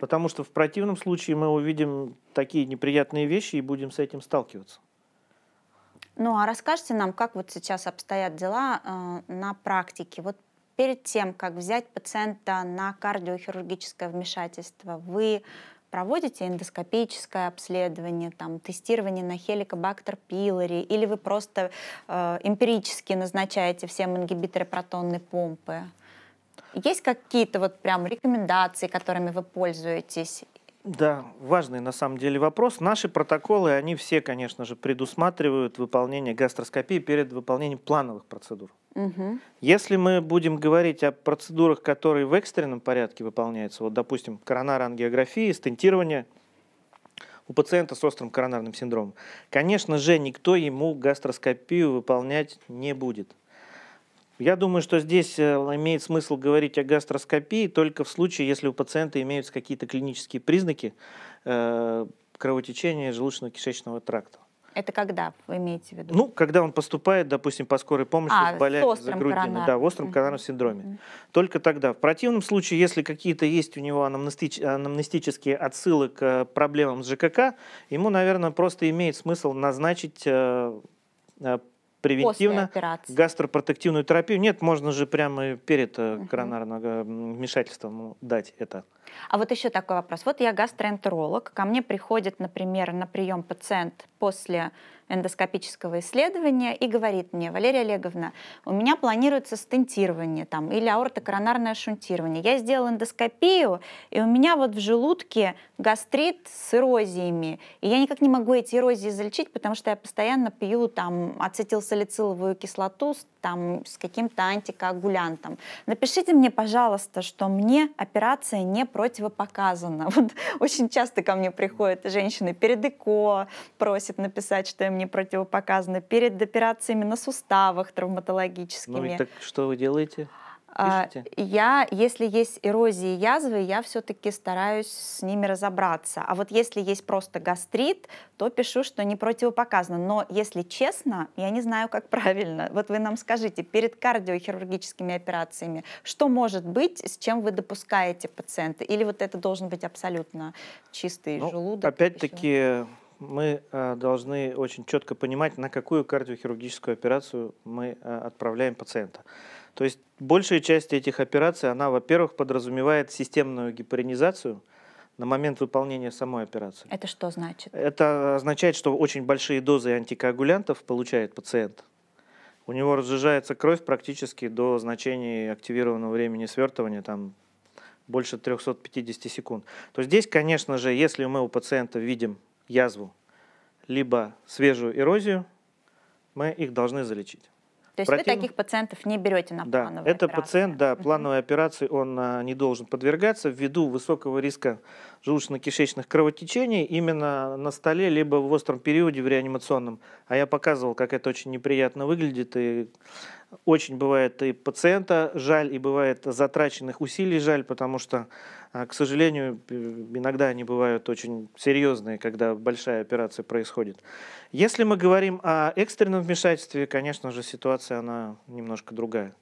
Потому что в противном случае мы увидим такие неприятные вещи и будем с этим сталкиваться. Ну, а расскажите нам, как вот сейчас обстоят дела э, на практике. Вот перед тем, как взять пациента на кардиохирургическое вмешательство, вы проводите эндоскопическое обследование, там, тестирование на хеликобактер пилори, или вы просто э, эмпирически назначаете всем ингибиторы протонной помпы? Есть какие-то вот прям рекомендации, которыми вы пользуетесь? Да, важный на самом деле вопрос. Наши протоколы, они все, конечно же, предусматривают выполнение гастроскопии перед выполнением плановых процедур. Угу. Если мы будем говорить о процедурах, которые в экстренном порядке выполняются, вот, допустим, коронарангиографии, стентирование у пациента с острым коронарным синдромом, конечно же, никто ему гастроскопию выполнять не будет. Я думаю, что здесь э, имеет смысл говорить о гастроскопии только в случае, если у пациента имеются какие-то клинические признаки э, кровотечения желудочно-кишечного тракта. Это когда вы имеете в виду? Ну, когда он поступает, допустим, по скорой помощи а, с болезнью загрудина, да, в остром коронарном синдроме. Mm -hmm. Только тогда. В противном случае, если какие-то есть у него анамнестич... анамнестические отсылы к э, проблемам с ЖКК, ему, наверное, просто имеет смысл назначить превентивно гастропротективную терапию. Нет, можно же прямо перед э, коронарным вмешательством ну, дать это. А вот еще такой вопрос. Вот я гастроэнтеролог, ко мне приходит, например, на прием пациент после эндоскопического исследования и говорит мне, Валерия Олеговна, у меня планируется стентирование там, или аортокоронарное шунтирование. Я сделала эндоскопию, и у меня вот в желудке гастрит с эрозиями. И я никак не могу эти эрозии залечить, потому что я постоянно пью там ацетилсалициловую кислоту с, там, с каким-то антикоагулянтом. Напишите мне, пожалуйста, что мне операция не противопоказано. Вот очень часто ко мне приходят женщины перед ЭКО, просят написать, что им не противопоказано, перед операциями на суставах травматологическими. Ну и так что вы делаете? А, Пишите. Я, если есть эрозии язвы, я все-таки стараюсь с ними разобраться. А вот если есть просто гастрит, то пишу, что не противопоказано. Но если честно, я не знаю, как правильно. Вот вы нам скажите, перед кардиохирургическими операциями, что может быть, с чем вы допускаете пациента? Или вот это должен быть абсолютно чистый ну, желудок? Опять-таки, мы а, должны очень четко понимать, на какую кардиохирургическую операцию мы а, отправляем пациента. То есть большая часть этих операций, она, во-первых, подразумевает системную гипоринизацию на момент выполнения самой операции. Это что значит? Это означает, что очень большие дозы антикоагулянтов получает пациент. У него разжижается кровь практически до значения активированного времени свертывания, там больше 350 секунд. То здесь, конечно же, если мы у пациента видим язву, либо свежую эрозию, мы их должны залечить. То есть Против... вы таких пациентов не берете на да. операции. Это операции. пациент, да, плановой операции он а, не должен подвергаться ввиду высокого риска желудочно-кишечных кровотечений именно на столе, либо в остром периоде в реанимационном. А я показывал, как это очень неприятно выглядит, и очень бывает и пациента жаль, и бывает затраченных усилий жаль, потому что а, к сожалению, иногда они бывают очень серьезные, когда большая операция происходит. Если мы говорим о экстренном вмешательстве, конечно же, ситуация она немножко другая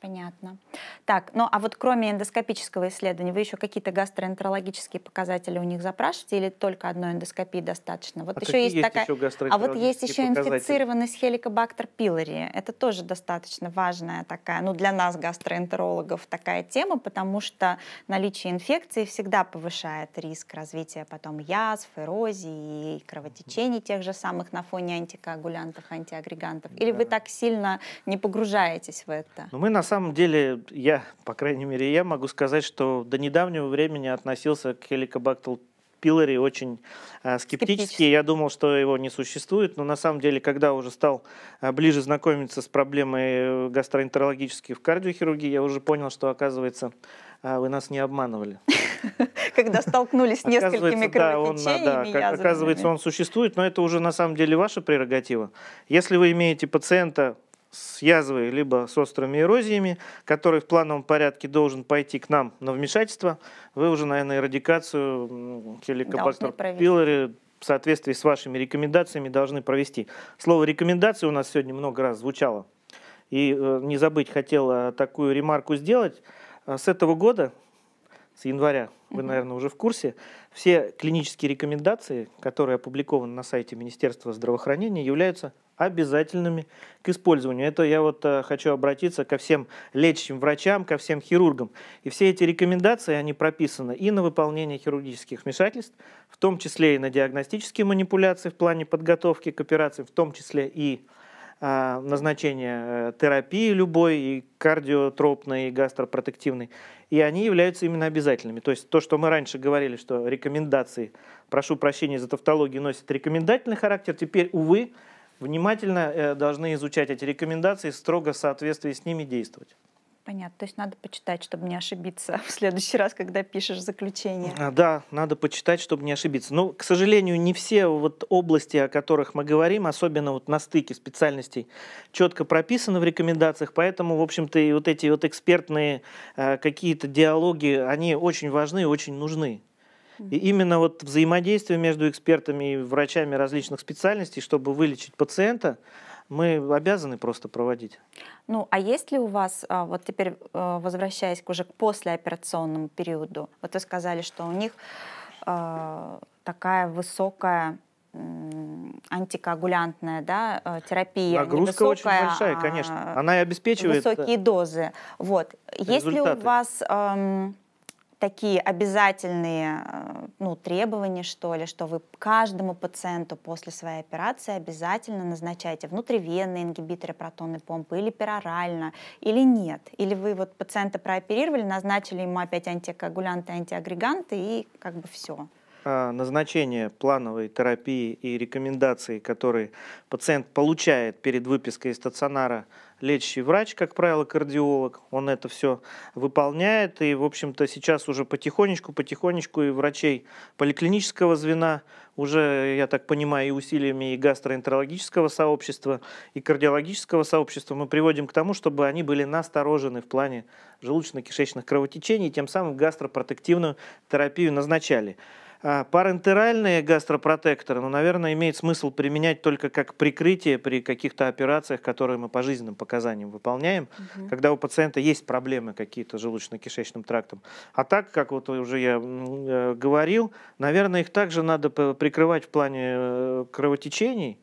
понятно. Так, ну а вот кроме эндоскопического исследования, вы еще какие-то гастроэнтерологические показатели у них запрашиваете или только одной эндоскопии достаточно? Вот а еще есть, есть такая... еще а вот есть еще показатели? инфицированность хеликобактер пилори. Это тоже достаточно важная такая, ну для нас, гастроэнтерологов, такая тема, потому что наличие инфекции всегда повышает риск развития потом язв, эрозии и кровотечений тех же самых на фоне антикоагулянтов, антиагрегантов. Или да. вы так сильно не погружаетесь в это? проекта? Ну, мы на самом деле, я, по крайней мере, я могу сказать, что до недавнего времени относился к Helicobacter пилори очень э, скептически. скептически. Я думал, что его не существует, но на самом деле, когда уже стал э, ближе знакомиться с проблемой э, гастроэнтерологической в кардиохирургии, я уже понял, что, оказывается, э, вы нас не обманывали. Когда столкнулись с несколькими кровотечениями, Оказывается, он существует, но это уже на самом деле ваша прерогатива. Если вы имеете пациента с язвой, либо с острыми эрозиями, который в плановом порядке должен пойти к нам на вмешательство. Вы уже, наверное, эрадикацию хеликобактер пилори в соответствии с вашими рекомендациями должны провести. Слово «рекомендации» у нас сегодня много раз звучало. И э, не забыть хотела э, такую ремарку сделать. Э, с этого года, с января вы, наверное, уже в курсе, все клинические рекомендации, которые опубликованы на сайте Министерства здравоохранения, являются обязательными к использованию. Это я вот э, хочу обратиться ко всем лечащим врачам, ко всем хирургам. И все эти рекомендации, они прописаны и на выполнение хирургических вмешательств, в том числе и на диагностические манипуляции в плане подготовки к операции, в том числе и а, назначения э, терапии любой, и кардиотропной, и гастропротективной. И они являются именно обязательными. То есть то, что мы раньше говорили, что рекомендации, прошу прощения за тавтологию, носят рекомендательный характер, теперь, увы, внимательно э, должны изучать эти рекомендации, строго в соответствии с ними действовать. Понятно. То есть надо почитать, чтобы не ошибиться в следующий раз, когда пишешь заключение. А, да, надо почитать, чтобы не ошибиться. Но, ну, к сожалению, не все вот области, о которых мы говорим, особенно вот на стыке специальностей, четко прописаны в рекомендациях. Поэтому, в общем-то, и вот эти вот экспертные э, какие-то диалоги, они очень важны и очень нужны. И именно вот взаимодействие между экспертами и врачами различных специальностей, чтобы вылечить пациента, мы обязаны просто проводить. Ну, а есть ли у вас, а, вот теперь э, возвращаясь уже к послеоперационному периоду, вот вы сказали, что у них а, такая высокая антикоагулянтная да, э, терапия. Нагрузка высокая, очень большая, конечно. А, Она и обеспечивает... Высокие э, дозы. Вот. Результаты. Есть ли у вас эм, такие обязательные э, ну, требования, что ли, что вы каждому пациенту после своей операции обязательно назначаете внутривенные ингибиторы протонной помпы или перорально, или нет? Или вы вот пациента прооперировали, назначили ему опять антикоагулянты, антиагреганты и как бы все? А, назначение плановой терапии и рекомендации, которые пациент получает перед выпиской из стационара, лечащий врач, как правило, кардиолог. Он это все выполняет. И, в общем-то, сейчас уже потихонечку, потихонечку и врачей поликлинического звена, уже, я так понимаю, и усилиями и гастроэнтерологического сообщества, и кардиологического сообщества мы приводим к тому, чтобы они были насторожены в плане желудочно-кишечных кровотечений, и тем самым гастропротективную терапию назначали. А, парентеральные гастропротекторы, ну, наверное, имеет смысл применять только как прикрытие при каких-то операциях, которые мы по жизненным показаниям выполняем, угу. когда у пациента есть проблемы какие-то с желудочно-кишечным трактом. А так, как вот уже я э, говорил, наверное, их также надо прикрывать в плане э, кровотечений,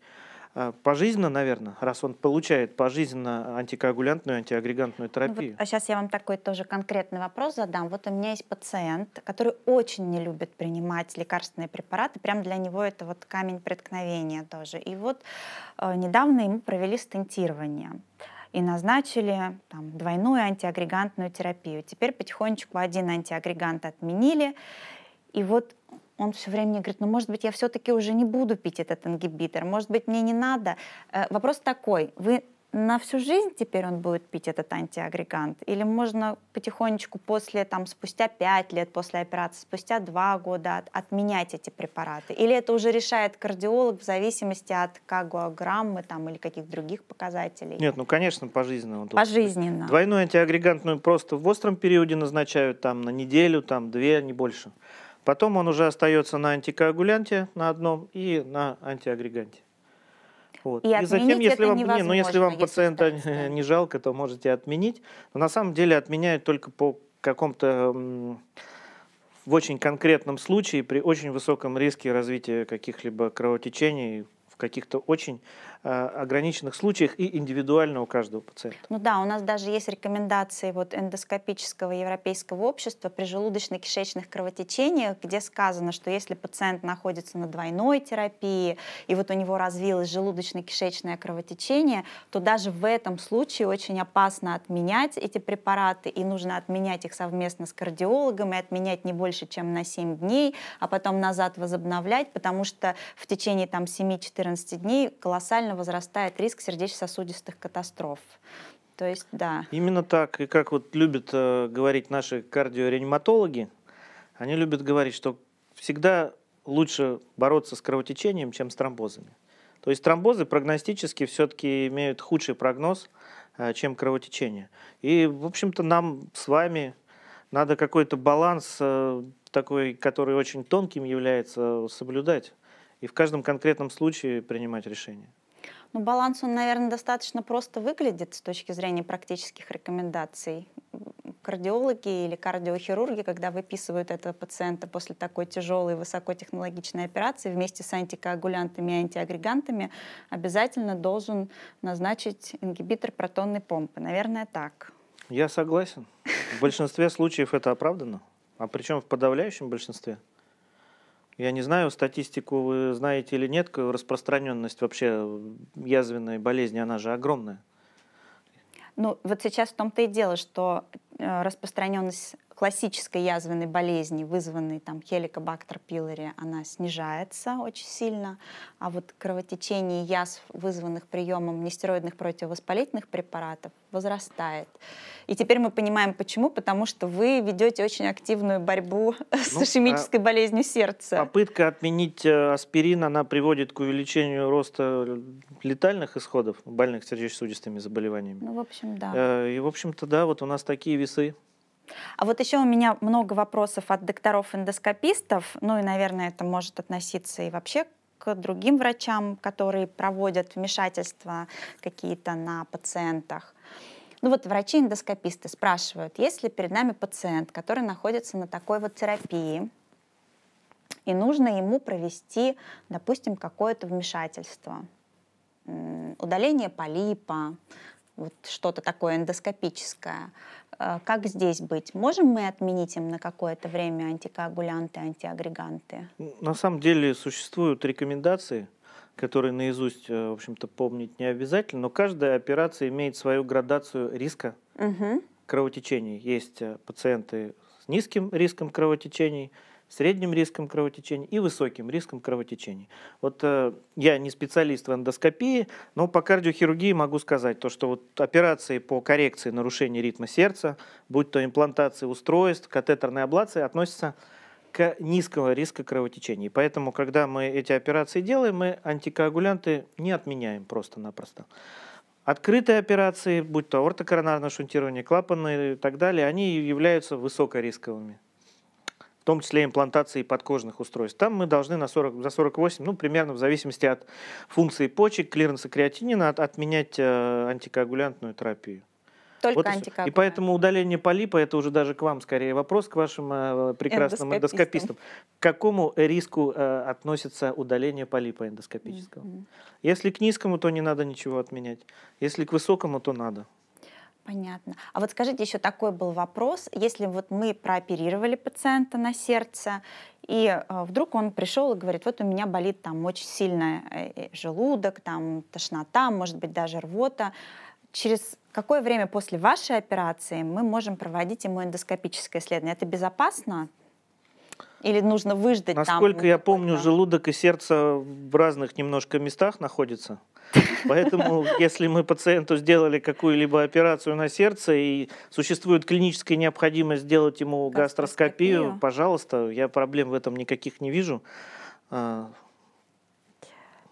а, пожизненно, наверное, раз он получает пожизненно антикоагулянтную, антиагрегантную ну терапию. вот, а сейчас я вам такой тоже конкретный вопрос задам. Вот у меня есть пациент, который очень не любит принимать лекарственные препараты, прям для него это вот камень преткновения тоже. И вот э, недавно ему провели стентирование и назначили там, двойную антиагрегантную терапию. Теперь потихонечку один антиагрегант отменили, и вот он все время мне говорит, ну, может быть, я все-таки уже не буду пить этот ингибитор, может быть, мне не надо. Э, вопрос такой, вы на всю жизнь теперь он будет пить этот антиагрегант? Или можно потихонечку после, там, спустя 5 лет после операции, спустя 2 года от, отменять эти препараты? Или это уже решает кардиолог в зависимости от кагуаграммы там, или каких-то других показателей? Нет, ну, конечно, пожизненно. Вот пожизненно. Двойной антиагрегант, ну, просто в остром периоде назначают, там, на неделю, там, две, не больше. Потом он уже остается на антикоагулянте на одном и на антиагреганте. Вот. И, и затем, если вам, не, ну, если вам если пациента станет. не жалко, то можете отменить. Но на самом деле отменяют только по каком-то в очень конкретном случае при очень высоком риске развития каких-либо кровотечений в каких-то очень Э, ограниченных случаях и индивидуально у каждого пациента. Ну да, у нас даже есть рекомендации вот эндоскопического европейского общества при желудочно-кишечных кровотечениях, где сказано, что если пациент находится на двойной терапии, и вот у него развилось желудочно-кишечное кровотечение, то даже в этом случае очень опасно отменять эти препараты, и нужно отменять их совместно с кардиологом, и отменять не больше, чем на 7 дней, а потом назад возобновлять, потому что в течение там 7-14 дней колоссально сильно возрастает риск сердечно-сосудистых катастроф. То есть, да. Именно так. И как вот любят э, говорить наши кардиореаниматологи, они любят говорить, что всегда лучше бороться с кровотечением, чем с тромбозами. То есть тромбозы прогностически все-таки имеют худший прогноз, э, чем кровотечение. И, в общем-то, нам с вами надо какой-то баланс, э, такой, который очень тонким является, соблюдать. И в каждом конкретном случае принимать решение. Ну, баланс, он, наверное, достаточно просто выглядит с точки зрения практических рекомендаций. Кардиологи или кардиохирурги, когда выписывают этого пациента после такой тяжелой высокотехнологичной операции вместе с антикоагулянтами и антиагрегантами, обязательно должен назначить ингибитор протонной помпы. Наверное, так. Я согласен. В большинстве случаев это оправдано. А причем в подавляющем большинстве. Я не знаю, статистику вы знаете или нет, распространенность вообще э, язвенной болезни, она же огромная. Ну, вот сейчас в том-то и дело, что э, распространенность классической язвенной болезни, вызванной там хеликобактер пилори, она снижается очень сильно, а вот кровотечение язв, вызванных приемом нестероидных противовоспалительных препаратов, возрастает. И теперь мы понимаем, почему, потому что вы ведете очень активную борьбу ну, с а ишемической а болезнью сердца. Попытка отменить э, аспирин, она приводит к увеличению роста летальных исходов больных сердечно-сосудистыми заболеваниями. Ну, в общем, да. Э, и, в общем-то, да, вот у нас такие весы. А вот еще у меня много вопросов от докторов-эндоскопистов, ну и, наверное, это может относиться и вообще к другим врачам, которые проводят вмешательства какие-то на пациентах. Ну вот врачи-эндоскописты спрашивают, если перед нами пациент, который находится на такой вот терапии, и нужно ему провести, допустим, какое-то вмешательство, удаление полипа, вот что-то такое эндоскопическое – а как здесь быть? Можем мы отменить им на какое-то время антикоагулянты, антиагреганты? На самом деле существуют рекомендации, которые наизусть, э, в общем-то, помнить не обязательно, но каждая операция имеет свою градацию риска угу. кровотечений. Есть э, пациенты с низким риском кровотечений – средним риском кровотечения и высоким риском кровотечения. Вот э, я не специалист в эндоскопии, но по кардиохирургии могу сказать, то, что вот операции по коррекции нарушения ритма сердца, будь то имплантации устройств, катетерные аблации, относятся к низкого риска кровотечения. поэтому, когда мы эти операции делаем, мы антикоагулянты не отменяем просто-напросто. Открытые операции, будь то ортокоронарное шунтирование, клапаны и так далее, они являются высокорисковыми в том числе имплантации подкожных устройств. Там мы должны на 40, за 48, ну, примерно в зависимости от функции почек, клиренса креатинина, от, отменять э, антикоагулянтную терапию. Только вот антикоагулянт. И, и поэтому удаление полипа, это уже даже к вам скорее вопрос, к вашим э, прекрасным эндоскопистам. эндоскопистам. К какому риску э, относится удаление полипа эндоскопического? Mm-hmm. Если к низкому, то не надо ничего отменять. Если к высокому, то надо. Понятно. А вот скажите, еще такой был вопрос. Если вот мы прооперировали пациента на сердце, и э, вдруг он пришел и говорит, вот у меня болит там очень сильно э, э, желудок, там тошнота, может быть, даже рвота. Через какое время после вашей операции мы можем проводить ему эндоскопическое исследование? Это безопасно? Или нужно выждать Насколько там, я помню, там. желудок и сердце в разных немножко местах находятся. Поэтому, если мы пациенту сделали какую-либо операцию на сердце и существует клиническая необходимость сделать ему гастроскопию, пожалуйста, я проблем в этом никаких не вижу. А,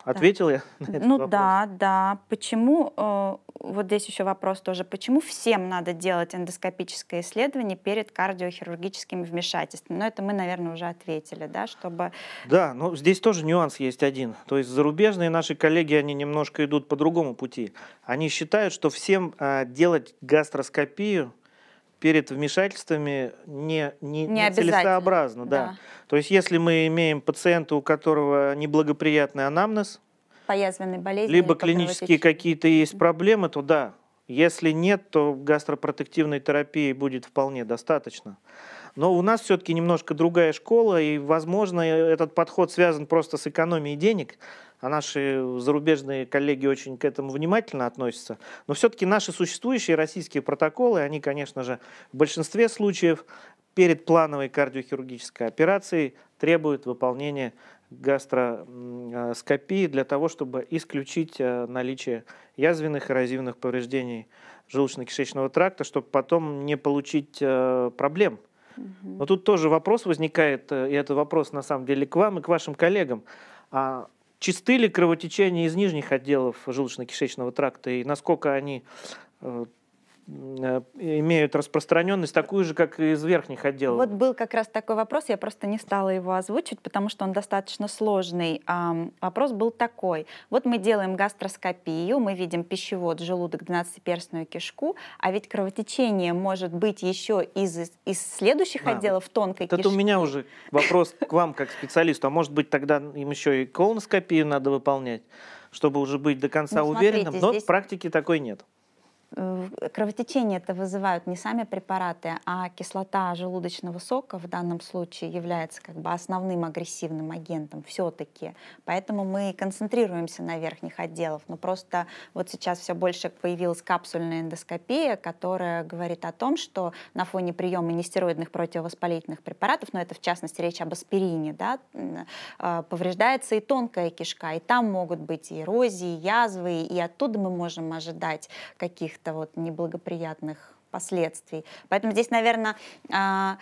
Ответил я на этот Ну вопрос. да, да. Почему, э, вот здесь еще вопрос тоже, почему всем надо делать эндоскопическое исследование перед кардиохирургическим вмешательством? Но ну, это мы, наверное, уже ответили, да, чтобы... Да, но здесь тоже нюанс есть один. То есть зарубежные наши коллеги, они немножко идут по другому пути. Они считают, что всем э, делать гастроскопию – перед вмешательствами не, не, не, не целесообразно. Да. да. То есть если мы имеем пациента, у которого неблагоприятный анамнез, по болезни, либо клинические какие-то есть проблемы, то да. Если нет, то гастропротективной терапии будет вполне достаточно. Но у нас все-таки немножко другая школа, и, возможно, э, этот подход связан просто с экономией денег, а наши зарубежные коллеги очень к этому внимательно относятся. Но все-таки наши существующие российские протоколы, они, конечно же, в большинстве случаев перед плановой кардиохирургической операцией требуют выполнения гастроскопии для того, чтобы исключить э, наличие язвенных эрозивных повреждений желудочно-кишечного тракта, чтобы потом не получить э, проблем – но тут тоже вопрос возникает, э, и это вопрос на самом деле к вам и к вашим коллегам. А чисты ли кровотечения из нижних отделов желудочно-кишечного тракта и насколько они э, Э, имеют распространенность такую же, как и из верхних отделов? Вот был как раз такой вопрос, я просто не стала его озвучить, потому что он достаточно сложный. Вопрос был такой. Вот мы делаем гастроскопию, мы видим пищевод, желудок, 12-перстную кишку, а ведь кровотечение может быть еще из, из следующих да. отделов тонкой Это кишки. Это у меня уже вопрос к вам, как специалисту. А может быть, тогда им еще и колоноскопию надо выполнять? чтобы уже быть до конца ну, уверенным, но здесь... практики такой нет. Э, кровотечение это вызывают не сами препараты, а кислота желудочного сока в данном случае является как бы основным агрессивным агентом все-таки. Поэтому мы концентрируемся на верхних отделах. Но просто вот сейчас все больше появилась капсульная эндоскопия, которая говорит о том, что на фоне приема нестероидных противовоспалительных препаратов, но это в частности речь об аспирине, да, э, повреждается и тонкая кишка, и там могут быть и эрозии, и язвы, и оттуда мы можем ожидать каких каких-то вот неблагоприятных последствий. Поэтому здесь, наверное, а,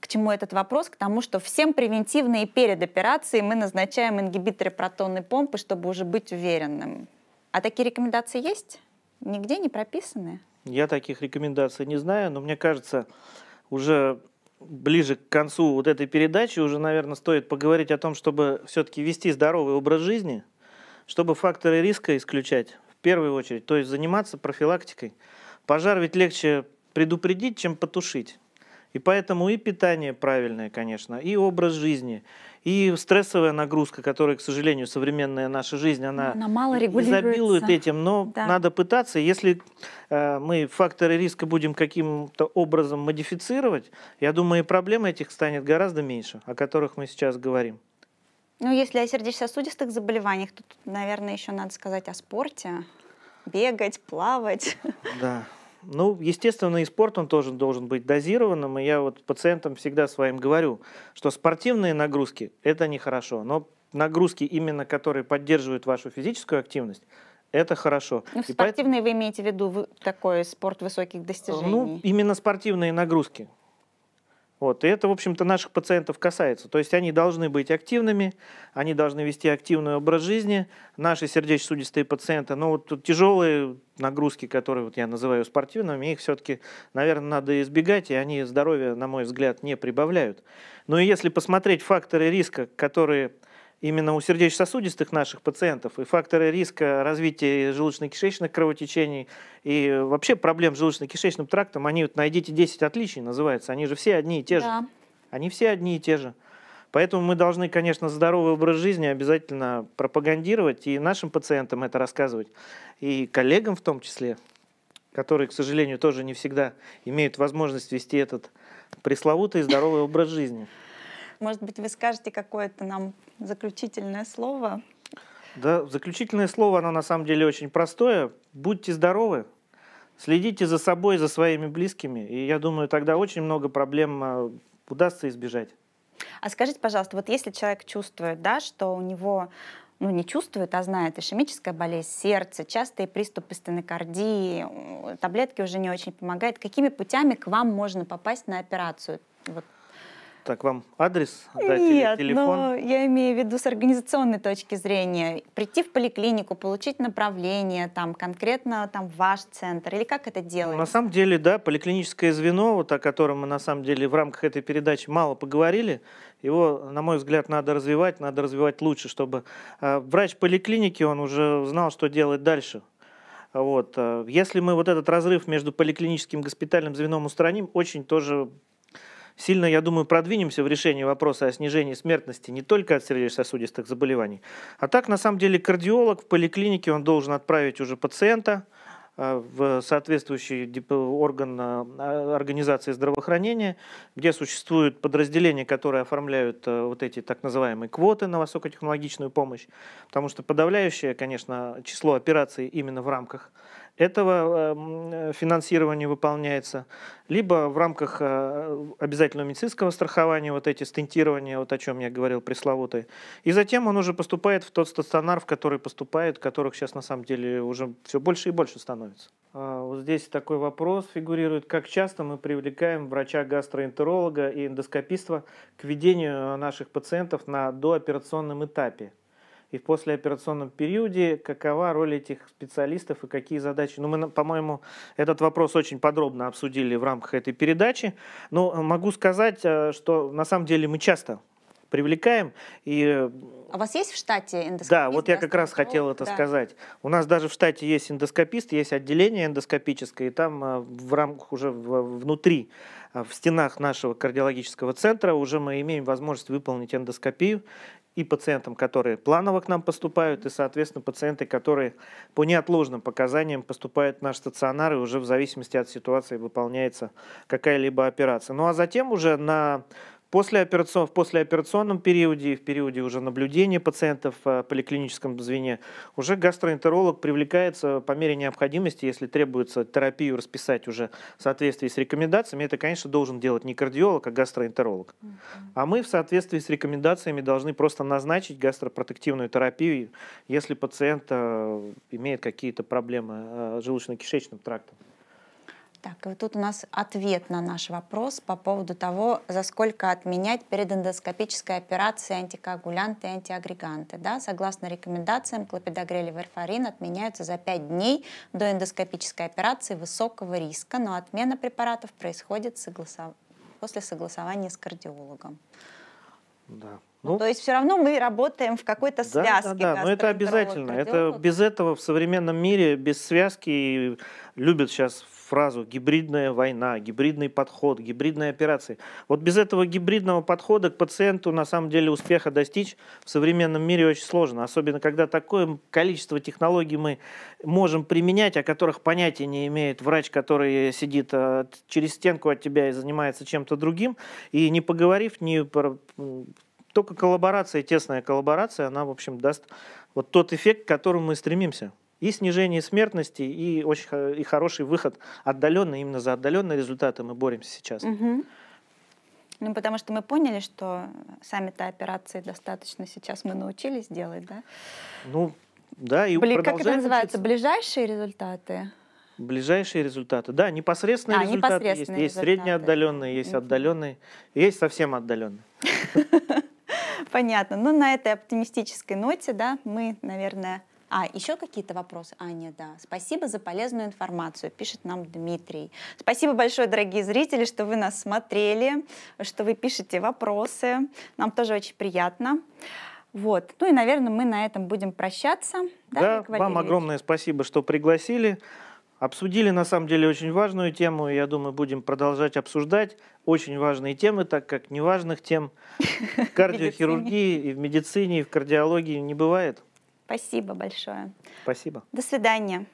к чему этот вопрос? К тому, что всем превентивно и перед операцией мы назначаем ингибиторы протонной помпы, чтобы уже быть уверенным. А такие рекомендации есть? Нигде не прописаны? Я таких рекомендаций не знаю, но мне кажется, уже ближе к концу вот этой передачи уже, наверное, стоит поговорить о том, чтобы все-таки вести здоровый образ жизни, чтобы факторы риска исключать первую очередь. То есть заниматься профилактикой. Пожар ведь легче предупредить, чем потушить. И поэтому и питание правильное, конечно, и образ жизни, и стрессовая нагрузка, которая, к сожалению, современная наша жизнь, она, она мало изобилует этим, но да. надо пытаться. Если э, мы факторы риска будем каким-то образом модифицировать, я думаю, и проблем этих станет гораздо меньше, о которых мы сейчас говорим. Ну, если о сердечно-сосудистых заболеваниях, то, тут, наверное, еще надо сказать о спорте. Бегать, плавать. Да. Ну, естественно, и спорт он тоже должен быть дозированным. И я вот пациентам всегда своим говорю, что спортивные нагрузки – это нехорошо. Но нагрузки, именно которые поддерживают вашу физическую активность, это хорошо. Ну, спортивные поэтому... вы имеете в виду такой спорт высоких ну, достижений? Ну, именно спортивные нагрузки. Вот. И это, в общем-то, наших пациентов касается. То есть они должны быть активными, они должны вести активный образ жизни. Наши сердечно-судистые пациенты, ну вот тяжелые нагрузки, которые вот я называю спортивными, их все-таки, наверное, надо избегать, и они здоровья, на мой взгляд, не прибавляют. Но если посмотреть факторы риска, которые именно у сердечно-сосудистых наших пациентов и факторы риска развития желудочно-кишечных кровотечений и вообще проблем с желудочно-кишечным трактом, они вот найдите 10 отличий называется, они же все одни и те же. Да. Они все одни и те же. Поэтому мы должны, конечно, здоровый образ жизни обязательно пропагандировать и нашим пациентам это рассказывать, и коллегам в том числе, которые, к сожалению, тоже не всегда имеют возможность вести этот пресловутый здоровый образ жизни. Может быть, вы скажете какое-то нам заключительное слово? Да, заключительное слово, оно на самом деле очень простое. Будьте здоровы, следите за собой, за своими близкими, и я думаю, тогда очень много проблем а, удастся избежать. А скажите, пожалуйста, вот если человек чувствует, да, что у него ну, не чувствует, а знает ишемическая болезнь сердца, частые приступы стенокардии, таблетки уже не очень помогают. Какими путями к вам можно попасть на операцию? Вот так, вам адрес дать Нет, или ну, телефон? но я имею в виду с организационной точки зрения. Прийти в поликлинику, получить направление, там, конкретно там, ваш центр, или как это делается? На самом деле, да, поликлиническое звено, вот, о котором мы на самом деле в рамках этой передачи мало поговорили, его, на мой взгляд, надо развивать, надо развивать лучше, чтобы э, врач поликлиники, он уже знал, что делать дальше. Вот. Э, если мы вот этот разрыв между поликлиническим и госпитальным звеном устраним, очень тоже сильно, я думаю, продвинемся в решении вопроса о снижении смертности не только от сердечно-сосудистых заболеваний. А так, на самом деле, кардиолог в поликлинике, он должен отправить уже пациента, э, в соответствующий орган э, организации здравоохранения, где существуют подразделения, которые оформляют э, вот эти так называемые квоты на высокотехнологичную помощь, потому что подавляющее, конечно, число операций именно в рамках этого э, финансирования выполняется, либо в рамках э, обязательного медицинского страхования вот эти стентирования, вот о чем я говорил, пресловутые. И затем он уже поступает в тот стационар, в который поступает, которых сейчас на самом деле уже все больше и больше становится. А, вот здесь такой вопрос фигурирует, как часто мы привлекаем врача-гастроэнтеролога и эндоскописта к ведению э, наших пациентов на дооперационном этапе и в послеоперационном периоде какова роль этих специалистов и какие задачи? Ну, мы, по-моему, этот вопрос очень подробно обсудили в рамках этой передачи. Но э, могу сказать, э, что на самом деле мы часто привлекаем. И... Э, а у вас есть в штате эндоскопист? Да, вот я как раз хотел это да. сказать. У нас даже в штате есть эндоскопист, есть отделение эндоскопическое, и там в рамках уже внутри, в стенах нашего кардиологического центра уже мы имеем возможность выполнить эндоскопию и пациентам, которые планово к нам поступают, и, соответственно, пациенты, которые по неотложным показаниям поступают в наш стационар, и уже в зависимости от ситуации выполняется какая-либо операция. Ну а затем уже на послеоперацион, в послеоперационном периоде, в периоде уже наблюдения пациентов э, в поликлиническом звене, уже гастроэнтеролог привлекается по мере необходимости, если требуется терапию расписать уже в соответствии с рекомендациями, это, конечно, должен делать не кардиолог, а гастроэнтеролог. А мы в соответствии с рекомендациями должны просто назначить гастропротективную терапию, если пациент э, имеет какие-то проблемы э, с желудочно-кишечным трактом. Так, и вот тут у нас ответ на наш вопрос по поводу того, за сколько отменять перед эндоскопической операцией антикоагулянты и антиагреганты. Да? Согласно рекомендациям, клопидогрель и варфарин отменяются за 5 дней до эндоскопической операции высокого риска, но отмена препаратов происходит согласов... после согласования с кардиологом. Да. Ну, То есть все равно мы работаем в какой-то да, связке. Да, да, но это обязательно. Это без этого в современном мире, без связки, любят сейчас фразу гибридная война, гибридный подход, гибридные операции. Вот без этого гибридного подхода к пациенту на самом деле успеха достичь в современном мире очень сложно, особенно когда такое количество технологий мы можем применять, о которых понятия не имеет врач, который сидит а, через стенку от тебя и занимается чем-то другим, и не поговорив, не только коллаборация, тесная коллаборация, она, в общем, даст вот тот эффект, к которому мы стремимся. И снижение смертности, и очень и хороший выход отдаленно, именно за отдаленные результаты мы боремся сейчас. Угу. Ну, потому что мы поняли, что сами-то операции достаточно сейчас мы научились делать, да? Ну, да, и Бли... Как это называется? Учиться. Ближайшие результаты? Ближайшие результаты. Да, непосредственные а, результаты непосредственные есть. Результаты. Есть среднеотдаленные, есть отдаленные, есть совсем отдаленные. Понятно. Ну, на этой оптимистической ноте, да, мы, наверное... А, еще какие-то вопросы? Аня, да. Спасибо за полезную информацию, пишет нам Дмитрий. Спасибо большое, дорогие зрители, что вы нас смотрели, что вы пишете вопросы. Нам тоже очень приятно. Вот. Ну и, наверное, мы на этом будем прощаться. Да, да вам огромное спасибо, что пригласили. Обсудили, на самом деле, очень важную тему. Я думаю, будем продолжать обсуждать очень важные темы, так как неважных тем в кардиохирургии и в медицине, и в кардиологии не бывает. Спасибо большое. Спасибо. До свидания.